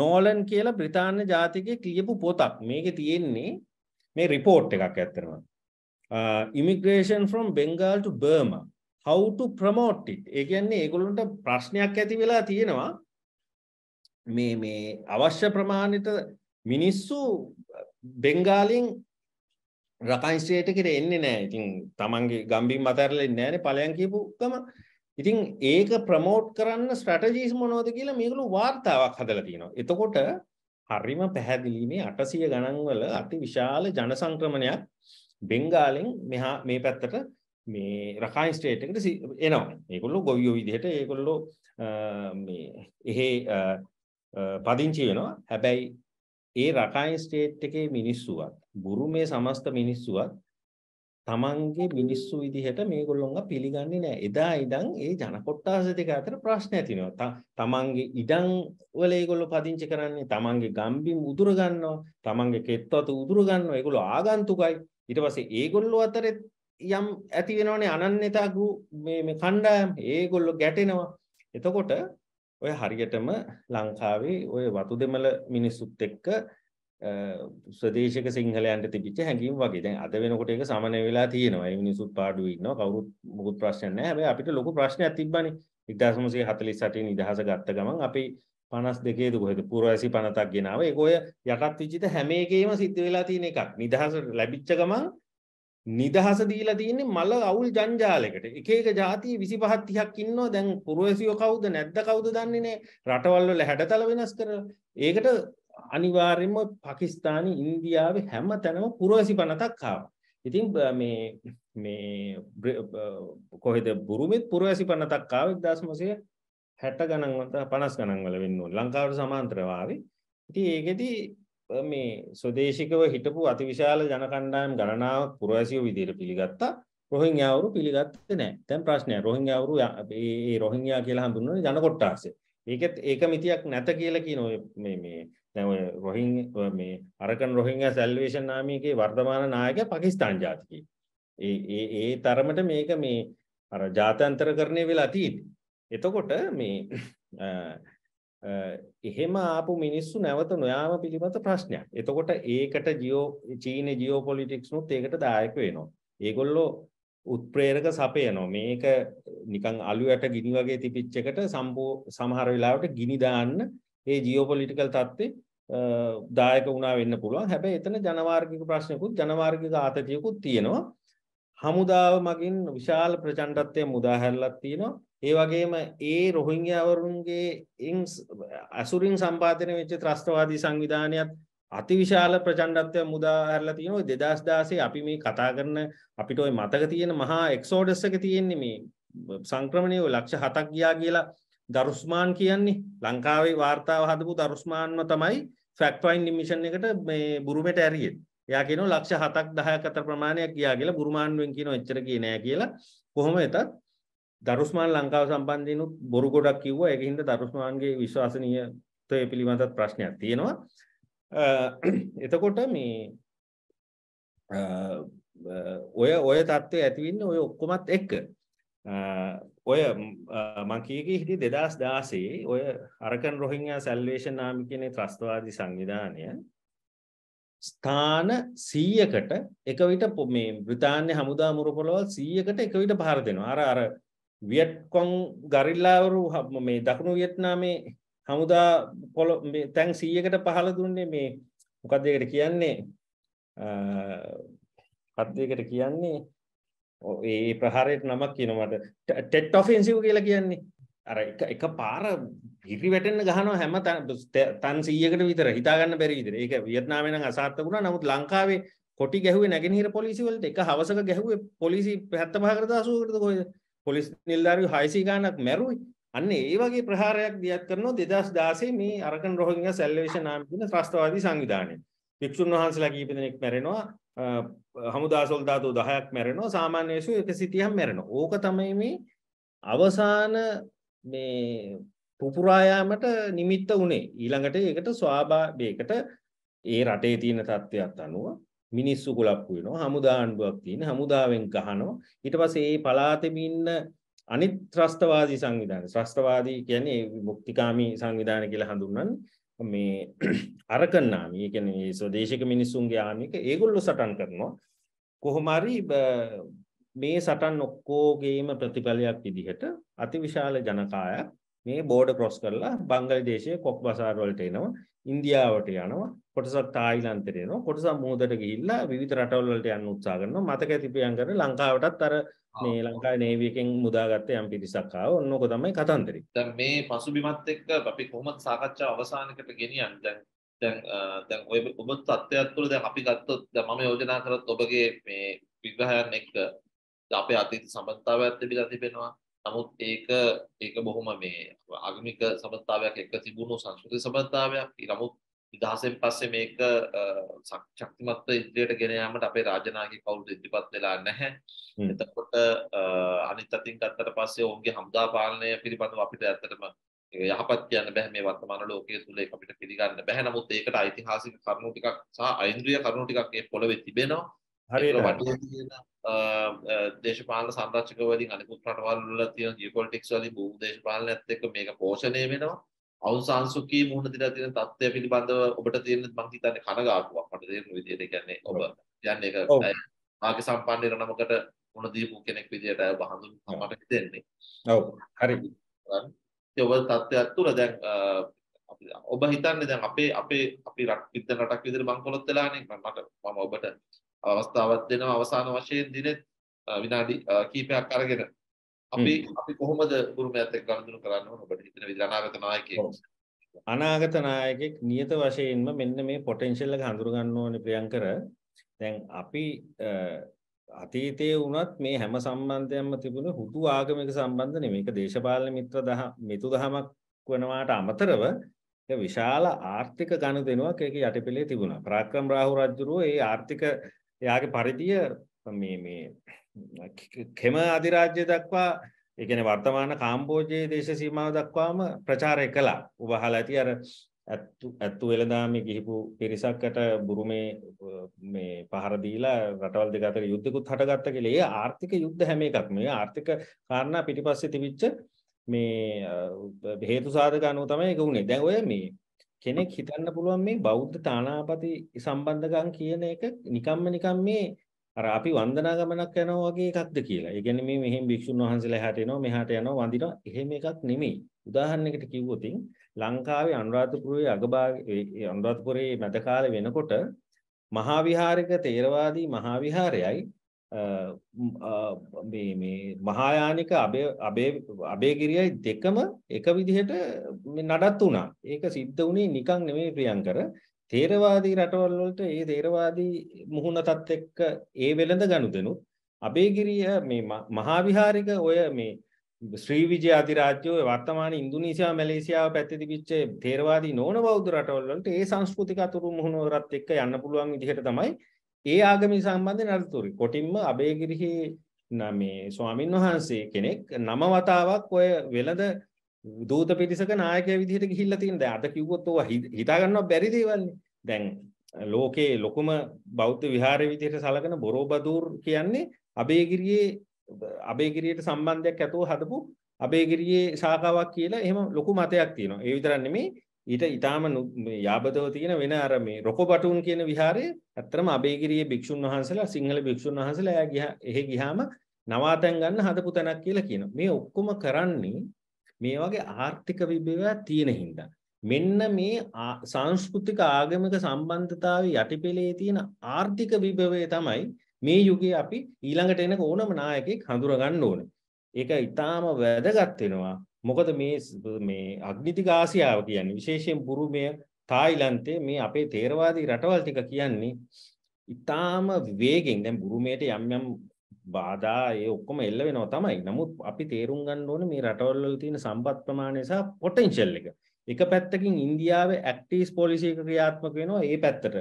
S2: නෝලන් කියලා බ්‍රිතාන්‍ය ජාතිකයෙක් ලියපු පොතක්. මේකේ තියෙන්නේ මේ report එකක් ඇත්තටම. Uh, immigration from Bengal to Burma how to promote it. ඒ කියන්නේ ඒගොල්ලන්ට ප්‍රශ්නයක් ඇති වෙලා තියෙනවා මේ මේ අවශ්‍ය ප්‍රමාණයට මිනිස්සු බෙන්ගාලින් රකංශයට කෙර එන්නේ නැහැ. ඉතින් තමන්ගේ ගම්බින් මතරලා ඉන්නේ නැහැනේ ඵලයන් කියපු ගම. ඉතින් ඒක ප්‍රමෝට් කරන්න ස්ට්‍රැටජිස් මොනවද කියලා මේගොල්ලෝ වාර්තාවක් හදලා තිනවා. එතකොට හරිම පැහැදිලි මේ 800 ගණන් වල අති විශාල ජන සංක්‍රමණයක් බෙන්ගාලෙන් මෙහා මේ පැත්තට මේ රකයින් ස්ටේට් එකට එනවා. මේගොල්ලෝ ගොවියෝ විදිහට ඒගොල්ලෝ මේ එහෙ පදිංචි වෙනවා. හැබැයි ඒ රකයින් ස්ටේට් එකේ මිනිස්සුවත් බුරුමේ සමස්ත මිනිස්සුවත් තමන්ගේ මිනිස්සු විදිහට මේගොල්ලොන්ව පිළිගන්නේ නැහැ. එදා ඉඳන් ඒ ජන කොට්ටාස දෙක අතර ප්‍රශ්න ඇතිවෙනවා. තමන්ගේ ඉඩම් වල ඒගොල්ලෝ පදිංචි කරන්නේ තමන්ගේ ගම්බිම් උදුර ගන්නවා, තමන්ගේ කෙත්වත උදුර ගන්නවා. ඒගොල්ලෝ ආගන්තුකයි. ඊට පස්සේ ඒගොල්ලෝ අතරේ යම් ඇති වෙනවනේ අනන්‍යතා මේ මේ කණ්ඩායම් ඒගොල්ලෝ ගැටෙනවා. එතකොට ඔය හරියටම ලංකාවේ ඔය වතු දෙමළ මිනිස්සුත් එක්ක ස්වදේශක සිංහලයන්ට තිබිච්ච හැඟීම් වගේ. දැන් අද වෙනකොට ඒක සමනය වෙලා තියෙනවා. මේ මිනිස්සුත් පාඩුවේ ඉන්නවා. කවුරුත් මොකුත් ප්‍රශ්නයක් නැහැ. හැබැයි අපිට ලොකු ප්‍රශ්නයක් තිබ්බනේ. 1948 නිදහස ගත්ත ගමන් අපි 52 ද කොහෙද පූර්වයසි පනතක් ගෙනාව. ඒක ඔය යටත් විචිත හැම එකේම සිද්ධ වෙලා තියෙන එකක්. නිදහස ලැබිච්ච ගමන් නිදහස දීලා තියෙන්නේ මල අවුල් ජංජාලයකට. එක එක જાති 25 30ක් ඉන්නවා. දැන් පුරවැසියෝ කවුද නැද්ද කවුද දන්නේ නැහැ. රටවල් වල හැඩතල වෙනස් කරලා. ඒකට අනිවාර්යයෙන්ම පාකිස්තානි ඉන්දියාවේ හැම තැනම පුරවැසි පනතක් ආවා. ඉතින් මේ මේ කොහෙද බුරුමෙත් පුරවැසි පනතක් ආව 1900 60 ගණන් 50 ගණන් වල වෙන්න ඕනේ. ලංකාවට සමාන්තරව ආවේ. ඉතින් ඒකෙදී මේ ස්වදේශිකව හිටපු අතිවිශාල ජන කණ්ඩායම් ගණනාවක් පුරවැසියෝ විදිහට පිළිගත්තා. රොහිංයාවරු පිළිගත්තේ නැහැ. දැන් ප්‍රශ්නය රොහිංයාවරු මේ රොහිංයා කියලා හඳුන්වන ජන කොට්ටාසය. ඒකත් ඒක මිතියක් නැත කියලා කියන මේ මේ දැන් ඔය රොහිං මේ අරකන් රොහිංයා සල්වේෂන් නාමිකේ වර්තමාන නායකයා පාකිස්තාන් ජාතිකයෙක්. ඒ ඒ ඒ තරමට මේක මේ අර ජාත්‍යන්තරකරණය වෙලා තියෙන්නේ. එතකොට මේ එහෙම ආපු මිනිස්සු නැවත නොයාම පිළිබඳ ප්‍රශ්නයක්. එතකොට ඒකට ජියෝ චීන ජියෝ පොලිටික්ස් උත් ඒකට දායක වෙනවා. ඒගොල්ලෝ උත්ප්‍රේරක සපයනවා. මේක නිකන් අලුයට ගිනි වගේ තිබිච්ච එකට සමහර වෙලාවට ගිනි දාන්න ඒ ජියෝ පොලිටිකල් தත්ත්වේ දායක වුණා වෙන්න පුළුවන්. හැබැයි එතන ජනවාර්ගික ප්‍රශ්නකුත් ජනවාර්ගික ආතතියකුත් තියෙනවා. හමුදාව මගින් විශාල ප්‍රචණ්ඩත්වය මුදාහැරලක් තියෙනවා. ඒ වගේම ඒ රොහිංයාවරුන්ගේ ඇසුරින් සම්පාතනය වෙච්ච ත්‍රස්ටවාදී සංවිධානයත් අතිවිශාල ප්‍රචණ්ඩත්වය මුදා හැරලා තියෙනවා දෙදස් දාසේ අපි මේ කතා කරන අපිට ඔය මතක තියෙන මහා එක්සෝඩස් එක තියෙන්නේ මේ සංක්‍රමණය ඔය ලක්ෂ හතක් ගියා කියලා දරුස්මාන් කියන්නේ ලංකාවේ වාර්තාව හදපු දරුස්මාන්ව තමයි ෆැක්ට් ෆයින්ඩ් මිෂන් එකට මේ බුරුමෙට ඇරියේ. එයා කියනවා ලක්ෂ 7ක් 10ක් අතර ප්‍රමාණයක් ගියා කියලා බුරුමාන්වෙන් කියනවා එච්චර ගියේ නෑ කියලා. කොහොම වෙතත් දරුස්මාන් ලංකාව සම්බන්ධයනුත් බොරු ගොඩක් කිව්ව එක හින්ද දරුස්මාන්ගේ විශ්වාසනීයතය පිළිබඳත් ප්‍රශ්නයක් තියෙනවා එතකොට මේ ඔය ඔය තත්ත්වය ඇතිවෙන්න ඔය ඔක්කොමත් එක්ක ඔය මංකීගේ හිටි දෙදස් දාසේ ඔය අරකන් රොහිංයා සැල්වේෂන් නාමිකන ත්‍රස්තවාදී සංවිධානය ස්ථාන සීයකට එක විට මේ බ්‍රතාානය හමුදා මුරපොළොවල් සීයකට එක විට භාර දෙනවා අර අර වියට්කොං ගරිල්ලාවරු මේ දකුණු වියට්නාමේ හමුදා පොල තැන් සීයකට පහළ දුන්නේ මේ මොකක්දකට කියන්නේ පත්දයකට කියන්නේ ඒ ප්‍රහාරයට නමක් කියනවට ටෙට් ෆෙන්සිව් කියලා කියන්නේ අර එක පාර පිරි වැටෙන්න්න ගහනවා හැම තන් සීයකට විතර හිතාගන්න බැරිවිතර ඒක වියට්නාමෙන අසාර්ථ වුණා නමුත් ලංකාවේ කොටි ගැහුව නැගෙනහිර පොලිසිවලට එක හවසක ගැහුව පොලිසි පැත්ත පාකරදාසුවකරද කොයිද පොලිස් නිලධාරියෝ 600 ගාණක් මැරුවේ. අන්න ඒ වගේ ප්‍රහාරයක් දියත් කරනවා 2016 මේ අරකන් රෝහිංගා සල්වේෂන් ආර්මි කියන ත්‍රස්තවාදී සංවිධානය. වික්ෂුන් වහන්සලා කීප දෙනෙක් මැරෙනවා හමුදා සොල්දාතෝ 10ක් මැරෙනවා සාමාන්‍ය මිනිස්සු 130ක් මැරෙනවා. ඕක තමයි මේ අවසාන මේ පුපුරා යාමට නිමිත්ත උනේ. ඊළඟට ඒකට ස්වාභාවිකයට ඒ රටේ තියෙන තත්ත්වයක් අනුව මිනිස්සු කුලප්පු වෙනවා හමුදා ආණ්ඩුවක් තියෙන හමුදාවෙන් ගහනවා ඊට පස්සේ ඒ පළාතෙම ඉන්න අනිත් ත්‍රස්තවාදී සංවිධාන ත්‍රස්තවාදී කියන්නේ මුක්තිකාමී සංවිධාන කියලා හඳුන්වන්නේ මේ <clears throat> අරකන්නාමි ඒ කියන්නේ ස්වදේශික මිනිස්සුන්ගේ ආමික ඒගොල්ලෝ සටන් කරනවා කොහොම හරි මේ සටන් ඔක්කොගේම ප්‍රතිඵලයක් විදිහට අතිවිශාල ජනකායක් මේ බෝඩ ක්‍රොස් කරලා බංගලාදේශයේ කොක් බසාර වලට එනවා ඉන්දියාවට යනවා කොටසක් තායිලන්තයට එනවා කොටසක් මුහුදට ගිහිල්ලා විවිධ රටවල් වලට යන්න උත්සාහ කරනවා මතක ඇති ප්‍රියංකර ලංකාවටත් අර මේ ලංකාවේ නේවි එකෙන් මුදාගත්ත යම් පිරිසක් ආවා ඔන්න ඔක තමයි කතන්දරේ දැන් මේ
S1: පසුබිමත් එක්ක අපි කොහොමද සාකච්ඡාව අවසානකට ගෙනියන්නේ දැන් දැන් දැන් ඔය ඔබ තත්ත්වයක් තුළ දැන් අපි ගත්තොත් දැන් මම යෝජනා කරත් ඔබගේ මේ විග්‍රහයන් එක්ක අපේ අතීත සම්බන්ධතාවයක් තිබිලා තිබෙනවා නමුත් ඒක ඒක බොහොම මේ ආගමික සබඳතාවයක් එක්ක තිබුණු සංස්කෘතික සබඳතාවයක්. නමුත් නිදහසෙන් පස්සේ මේක ශක්තිමත් ඉදිරියට ගෙන යාමට අපේ රාජනායකී කවුරුද ඉදිරිපත් වෙලා නැහැ. එතකොට අනිත් අතින් ගත්තට පස්සේ ඔවුන්ගේ හමුදා පාලනය පිළිබඳව අපිට ඇත්තටම යහපත් කියන්න බෑ මේ වර්තමාන ලෝකයේ තුල ඒක අපිට පිළිගන්න බෑ. නමුත් ඒකට ඓතිහාසික කරුණු ටිකක් සහ ඓන්ද්‍රිය කරුණු ටිකක් මේ පොළවේ තිබෙනවා.
S2: හරියට වටේ තියෙන
S1: දේශපාලන සංරක්ෂකවලින් අනිකුත් රටවල් වල තියෙන ජියෝපොලිටික්ස් වලින් භූ දේශපාලනයත් එක්ක මේක පෝෂණය වෙනවා අවුන් සංසුකී මුහුණ දිලා තියෙන තත්ත්වය පිළිබඳව ඔබට තියෙන මං හිතන්නේ කනගාටුවක් මට තේරෙන විදිහට ඒ කියන්නේ ඔබ කියන්නේ ඒක ආගේ සම්පන්න ඉරණමකට මුණ දීපු කෙනෙක් විදිහට අය බහඳුන් මට හිතෙන්නේ ඔව් හරි ඒ ඔබ තත්ත්වයක් තුල දැන් ඔබ හිතන්නේ දැන් අපේ අපේ අපි රට පිටන රටක් විදිහට මං කොලොත් වෙලානේ මට මම ඔබට අවස්ථාවක් දෙනවා අවසාන වශයෙන් දිනෙත් විනාඩි කීපයක් අරගෙන අපි අපි කොහොමද උරුමයත් එක්ක ගනුදෙනු කරන්න ඕන ඔබට හිතෙන විදිහට
S2: අනාගත නායකයෙක් අනාගත නායකෙක් නියත වශයෙන්ම මෙන්න මේ පොටෙන්ෂල් එක හඳුර ගන්න ඕනේ ප්‍රියංකර දැන් අපි අතීතයේ වුණත් මේ හැම සම්බන්ධයක්ම තිබුණේ හුදු ආගමික සම්බන්ධ නෙමෙයි. ඒක දේශපාලන මිත්‍ර දහ මිතු දහමක් වෙනවාට අමතරව විශාල ආර්ථික ගනුදෙනුවක් ඒක යටිපෙළේ තිබුණා. පරාක්‍රම රාහු රජුරෝ ඒ ආර්ථික එයාගේ පරිධිය මේ මේ කෙම අධිරාජ්‍ය දක්වා එකන වර්තමාන කාම්බෝජයේ දේශ සීමාව දක්වාම ප්‍රචාරය කලා උබහල ඇති අර ඇත්තු වෙලදාම ගිහිපු පිරිසක්කට බුරුමේ පහරදීලා රටවල් දෙකතර යුද්ධකුත් හටගත්ත කළේ ආර්ථික යුද්ධ හැම එකක් මේ ආර්ථික කාරණා පිටිපස්සේ තිබිච්ච මේ හේතු සාධක අනුව තමයි එක වුණේ දැන් ඔය මේ කෙනෙක් හිතන්න පුළුවන් මේ බෞද්ධ තානාපති සම්බන්ධකම් කියන එක නිකම්ම නිකම් මේ අර අපි වන්දනා ගමනක් යනවා වගේ එකක්ද කියලා. ඒ කියන්නේ මේ මෙහෙන් භික්ෂුන් වහන්සේලා එහාට එනවා මෙහාට යනවා වඳිනවා. එහෙම එකක් නෙමෙයි. උදාහරණයකට කිව්වොත් ලංකාවේ අනුරාධපුරයේ අගභාගයේ අනුරාධපුරයේ මැද කාලේ වෙනකොට මහා විහාරික තේරවාදී මහා විහාරයයි මේ මේ මහායානික අබේ අබේ අබේගිරියයි දෙකම එක විදිහට මේ නඩත්තු වුණා. ඒක සිද්ධ වුණේ නිකන් නෙමෙයි ප්‍රියංකර. තේරවාදී රටවල් වලට ඒ තේරවාදී මුහුණතත් එක්ක ඒ වෙළඳ ගනුදෙනුත් අබේගිරිය මේ මහා විහාරික ඔය මේ ශ්‍රී විජය අධිරාජ්‍ය ඔය වර්තමාන ඉන්දුනීසියා මැලේසියාව පැත්තේ තිබිච්ච තේරවාදී නොවන බෞද්ධ රටවල් වලට ඒ සංස්කෘතික අතුරු මුහුණවරත් එක්ක යන්න පුළුවන් විදිහට තමයි ඒ ආගමී සම්බන්ධයෙන් අරතුරු කොටින්ම අබේගිරිහි මේ ස්වාමින් වහන්සේ කෙනෙක් නම වතාවක් ඔය වෙළඳ දූත පිරිසක නායකය විදිහට ගිහිල්ලා තියෙන. දැන් අද කිව්වොත් ඔවා හිතා ගන්නව බැරි දේවල්නේ. දැන් ලෝකේ ලොකුම බෞද්ධ විහාරය විදිහට සලකන බොරෝබදූර් කියන්නේ අබේගිරියේ අබේගිරියට සම්බන්ධයක් ඇතුව හදපු අබේගිරියේ ශාඛාවක් කියලා එහෙම ලොකු මතයක් තියෙනවා. ඒ විතරක් නෙමෙයි ඊට ඊටාම යාබදව තියෙන වෙන අර මේ රොකබටුන් කියන විහාරය ඇත්තටම අබේගිරියේ භික්ෂුන් වහන්සේලා සිංහල භික්ෂුන් වහන්සේලා එයා ගියා එහෙ ගියාම නවාතැන් ගන්න හදපු තැනක් කියලා කියනවා. මේ ඔක්කොම කරන්නේ මේ වගේ ආර්ථික විභවයක් තියෙන හින්දා. මෙන්න මේ සංස්කෘතික ආගමික සම්බන්ධතාවයේ යටිපෙළේ තියෙන ආර්ථික විභවය තමයි මේ යුගයේ අපි ඊළඟට එන ඕනම නායකයෙක් හඳුනා ගන්න ඕනේ. ඒක ඊටාම වැදගත් වෙනවා. මොකද මේ මේ අග්නිතික ආසියාව කියන්නේ විශේෂයෙන් බුරුමය තායිලන්තේ මේ අපේ තේරවාදී රටවල් ටික කියන්නේ ඉතාම වේගෙන් දැන් බුරුමයට යම් යම් බාධා ඒ ඔක්කොම එල්ල වෙනවා තමයි. නමුත් අපි තේරුම් ගන්න ඕනේ මේ රටවල් වල තියෙන සම්පත් ප්‍රමාණය සහ පොටෙන්ෂල් එක. එක පැත්තකින් ඉන්දියාවේ ඇක්ටිස් පොලිසි එක ක්‍රියාත්මක වෙනවා ඒ පැත්තට.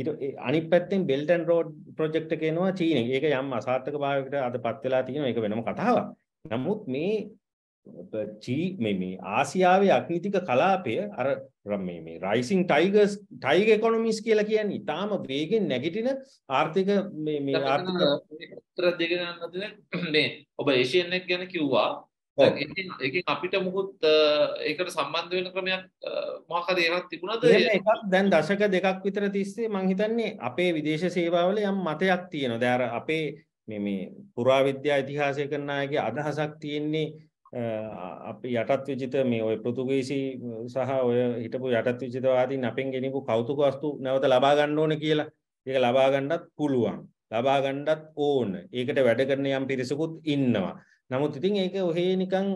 S2: ඊට අනිත් පැත්තෙන් බෙල්ට් ඇන්ඩ් රෝඩ් ප්‍රොජෙක්ට් එක එනවා චීනෙන්. ඒක යම් අසාර්ථකභාවයකට අදපත් වෙලා තියෙනවා. ඒක වෙනම කතාවක්. නමුත් මේ මේ මේ ආසියාවේ අග්නිතික කලාපය අර මේ මේ රයිසින් ටයිගර්ස් ටයිගර් ඉකොනොමිස් කියලා කියන්නේ ඊටාම වේගෙන් නැගිටින ආර්ථික මේ මේ ආර්ථික
S1: උත්තර දෙක ගන්න මේ ඔබ ඒෂියන් එක ගැන කිව්වා ඒකෙන් අපිට මුකුත් ඒකට සම්බන්ධ වෙන ක්‍රමයක් මොකක් හරි එකක් තිබුණාද එකක්
S2: දැන් දශක දෙකක් විතර තිස්සේ මං හිතන්නේ අපේ විදේශ සේවාවල යම් මතයක් තියෙනවා. දැන් අපේ මේ මේ පුරාවිද්‍යා ඉතිහාසය කරන අයගේ අදහසක් තියෙන්නේ අපි යටත් විචිත මේ ඔය පෘතුගීසි සහ ඔය හිටපු යටත් විචිතවාදීන් අපෙන් ගෙනපු කෞතුක වස්තු නැවත ලබා ගන්න ඕන කියලා ඒක ලබා ගන්නත් පුළුවන් ලබා ගන්නත් ඕන ඒකට වැඩ කරන යම් පිරිසකුත් ඉන්නවා නමුත් ඉතින් ඒක ඔහේ නිකන්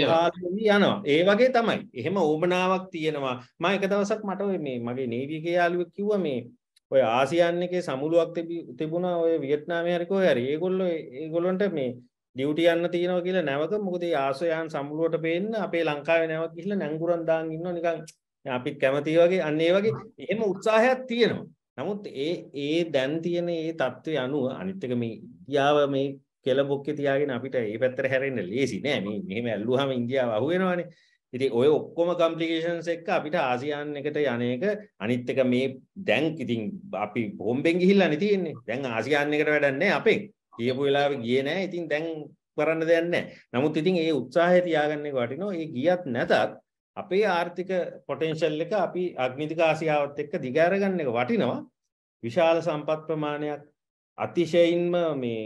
S2: යනවා ඒ වගේ තමයි එහෙම ඕබනාවක් තියෙනවා මම එක දවසක් මට ඔය මේ මගේ නේවි එකේ යාළුවෙක් කිව්වා මේ ඔය ආසියාන් එකේ සමුළුවක් තිබුණා ඔය වියට්නාමයේ හරි කොහේ හරි ඒගොල්ලෝ ඒගොල්ලන්ට මේ ඩියුටි යන්න තියෙනවා කියලා නැවත මොකද මේ ආසයන් සම්මුලුවට පේන්න අපේ ලංකාවේ නැවත් ගිහිල්ලා නැංගුරන් දාන් ඉන්නවා නිකන් අපි කැමති වගේ අන්න ඒ වගේ එහෙම උත්සාහයක් තියෙනවා. නමුත් ඒ ඒ දැන් තියෙන ඒ தত্ত্বය අනුව අනිත් එක මේ ඉන්දියාව මේ කෙලබොක්කේ තියාගෙන අපිට ඒ පැත්තට හැරෙන්න ලේසි නෑ. මේ මෙහෙම ඇල්ලුවාම ඉන්දියාව අහු වෙනවනේ. ඉතින් ඔය ඔක්කොම කම්ප්ලිකේෂන්ස් එක්ක අපිට ආසියාන් එකට යන එක අනිත් එක මේ දැන් ඉතින් අපි බොම්බෙන් ගිහිල්ලානේ තියෙන්නේ. දැන් ආසියාන් එකට වැඩක් නෑ අපේ. ගියපු වෙලාවේ ගියේ නැහැ. ඉතින් දැන් කරන්න දෙයක් නැහැ. නමුත් ඉතින් ඒ උත්සාහය තියාගන්න එක වටිනවා. ඒ ගියත් නැතත් අපේ ආර්ථික පොටෙන්ෂල් එක අපි අග්නිතික ආසියාවත් එක්ක දිග අරගන්න එක වටිනවා. විශාල සම්පත් ප්‍රමාණයක් අතිශයින්ම මේ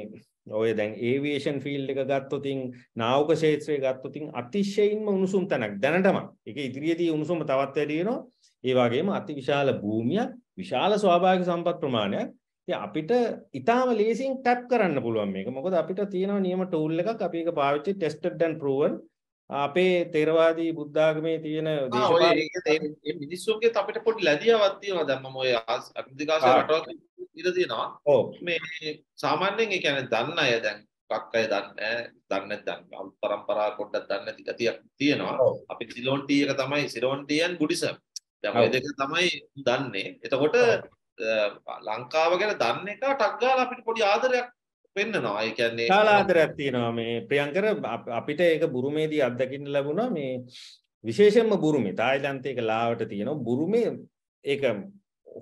S2: ඔය දැන් ඒවියේෂන් ෆීල්ඩ් එක ගත්තොතින් නාවික ක්ෂේත්‍රය ගත්තොතින් අතිශයින්ම උණුසුම් තැනක් දැනටම. ඒක ඉදිරියේදී උණුසුම තවත් වැඩි වෙනවා. ඒ වගේම අතිවිශාල භූමියක්, විශාල ස්වාභාවික සම්පත් ප්‍රමාණයක් ඉතින් අපිට ඊටාම ලේසියෙන් ටැප් කරන්න පුළුවන් මේක. මොකද අපිට තියෙනවා නියම ටූල් එකක්. අපි ඒක පාවිච්චි ටෙස්ටඩ් ඇන්ඩ් ප්‍රූවන්. අපේ තේරවාදී බුද්ධාගමේ තියෙන දේශපාලන මිනිස්සුන්ගේ අපිට පොඩි ලැජියාවක්
S1: තියෙනවා. දැන් මම ඔය අධිකාශ රටවල් ඉඳ තියෙනවා. ඔව්. මේ සාමාන්‍යයෙන් ඒ කියන්නේ දන්න අය දැන් එකක් අය දන්නේ දන්නේ දන්නේ පරම්පරා කොටක් දන්නේ නැති ගතියක් තියෙනවා. අපි සිලෝන් ටී එක තමයි සිලෝන් ටී ඇන් බුඩිසම්. දැන් ඔය දෙක තමයි දන්නේ. එතකොට ලංකාව ගැන දන්න එක ටක්ගාල අපිට පොඩි ආදරයක් පෙන්න්නනවා ඒ කියන්නේ ආලාදරයක්
S2: තියෙනවා මේ ප්‍රියංකර අපිට ඒක බුරුමේදී අත්දකින්න ලැබුණා මේ විශේෂෙන්ම බුරුමේ තායිලන්තයක ලාවට තියෙනවා බුරුමේ ඒක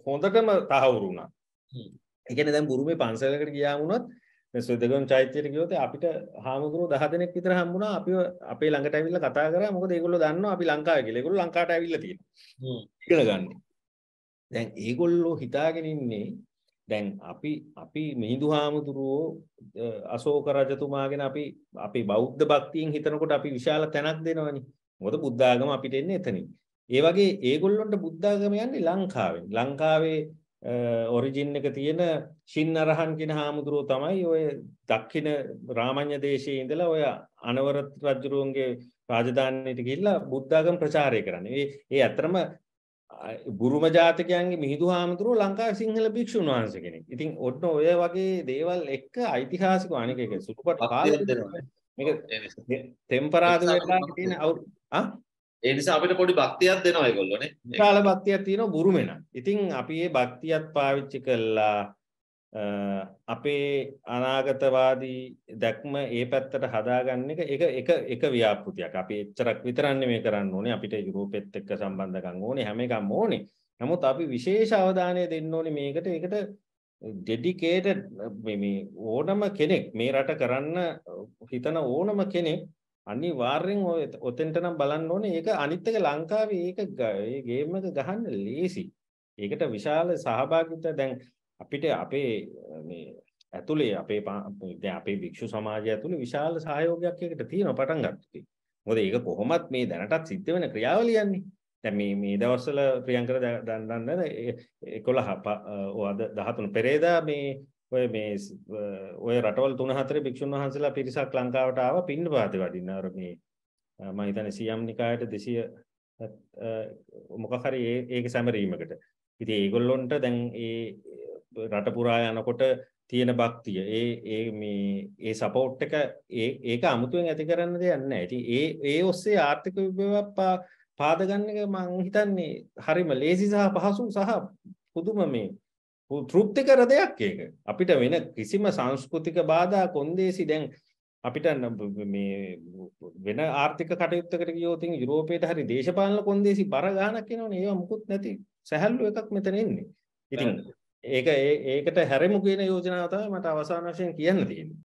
S2: හොඳටම තහවුරුුණා එකන දැම් බුරුමේ පන්සලකට ගියාමුණොත් සුදගම් චෛත්‍යයට ගියොත අපිට හාමුදුරුව දහ දෙනෙක් විතර හම්බුණා අපි අපේ ළඟට ඇවිල්ලා කතා කරා මොකද ඒගොල්ලෝ දන්නවා අපි ලංකාවේ කියලා. ඒගොල්ලෝ ලංකාවට ඇවිල්ලා තියෙනවා. ඉගෙන ගන්න. දැන් ඒගොල්ලෝ හිතාගෙන ඉන්නේ දැන් අපි අපි මිහිඳු හාමුදුරුවෝ අශෝක රජතුමාගෙන අපි අපි බෞද්ධ භක්තියෙන් හිතනකොට අපි විශාල තැනක් දෙනවනේ. මොකද බුද්ධාගම අපිට එන්නේ එතනින්. ඒ වගේ ඒගොල්ලොන්ට බුද්ධාගම යන්නේ ලංකාවෙන්. ලංකාවේ ඔරිජින් එක තියෙන ශින්නරහන් කියන හාමුදුරුවෝ තමයි ඔය දක්ෂින රාමඤ්ඤ දේශයේ ඉඳලා ඔය අනවර රජුරුවන්ගේ රාජධානියට ගිහිල්ලා බුද්ධාගම ප්‍රචාරය කරන්නේ. ඒ ඒ අතරම බුරුම ජාතකයන්ගේ මිහිදු හාමුදුරුව ලංකා සිංහල භික්ෂුන් වහන්ස කෙනෙක් ඉතින් ඔන්න ඔය වගේ දේවල් එක්ක ඓතිහාසික අනික එක සුළුපට මේක තෙම්පරාදු වෙලා තියෙන ඒ නිසා අපිට පොඩි භක්තියක් දෙනවා ඒගොල්ලෝනේ විශාල භක්තියක් තියෙනවා බුරුමෙන. ඉතින් අපි මේ භක්තියත් පාවිච්චි කළා අපේ අනාගතවාදී දැක්ම ඒ පැත්තට හදාගන්න එක එක එක එක ව්‍යාපෘතියක්. අපි එච්චරක් විතරන්නේ මේ කරන්න ඕනේ. අපිට යුරෝපෙත් එක්ක සම්බන්ධකම් ඕනේ, හැම එකක්ම ඕනේ. නමුත් අපි විශේෂ අවධානය දෙන්න ඕනේ මේකට. ඒකට ඩෙඩිකේටඩ් මේ මේ ඕනම කෙනෙක් මේ රට කරන්න හිතන ඕනම කෙනෙක් අනිවාර්යෙන් ඔය ඔතෙන්ට නම් බලන්න ඕනේ. ඒක අනිත් එක ලංකාවේ ඒක ඒ ගේම් එක ගහන්න ලේසි. ඒකට විශාල සහභාගීත්වය දැන් අපිට අපේ මේ ඇතුලේ අපේ දැන් අපේ භික්ෂු සමාජය ඇතුලේ විශාල සහයෝගයක් එකට තියෙනවා පටන් ගන්නත්. මොකද ඒක කොහොමත් මේ දැනටත් සිද්ධ වෙන ක්‍රියාවලියන්නේ. දැන් මේ මේ දවස්වල ප්‍රියංකර දැන් දැන් 11 ඔය 13 පෙරේදා මේ ඔය මේ ඔය රටවල් තුන හතරේ භික්ෂුන් වහන්සේලා පිරිසක් ලංකාවට ආවා පින්නපාතේ වඩින්න අර මේ මම හිතන්නේ සියම් නිකායට 200 මොකක් හරි ඒකේ සැමරීමකට. ඉතින් ඒගොල්ලොන්ට දැන් ඒ රට පුරා යනකොට තියෙන භක්තිය ඒ ඒ මේ ඒ සපෝට් එක ඒ ඒක අමුතුවෙන් ඇති කරන්න දෙයක් නැහැ. ඉතින් ඒ ඒ ඔස්සේ ආර්ථික විභව පාද ගන්න එක මම හිතන්නේ හරිම ලේසි සහ පහසු සහ පුදුම මේ තෘප්ති කර දෙයක් ඒක. අපිට වෙන කිසිම සංස්කෘතික බාධා කොන්දේසි දැන් අපිට මේ වෙන ආර්ථික කටයුත්තකට ගියොත් යුරෝපයට හරි දේශපාලන කොන්දේසි බර ගන්නක් වෙනවනේ ඒවා මුකුත් නැති සැහැල්ලු එකක් මෙතන ඉන්නේ. ඉතින් ඒක ඒකට හැරෙමු කියන යෝජනාව තමයි මට අවසාන වශයෙන් කියන්න තියෙන්නේ.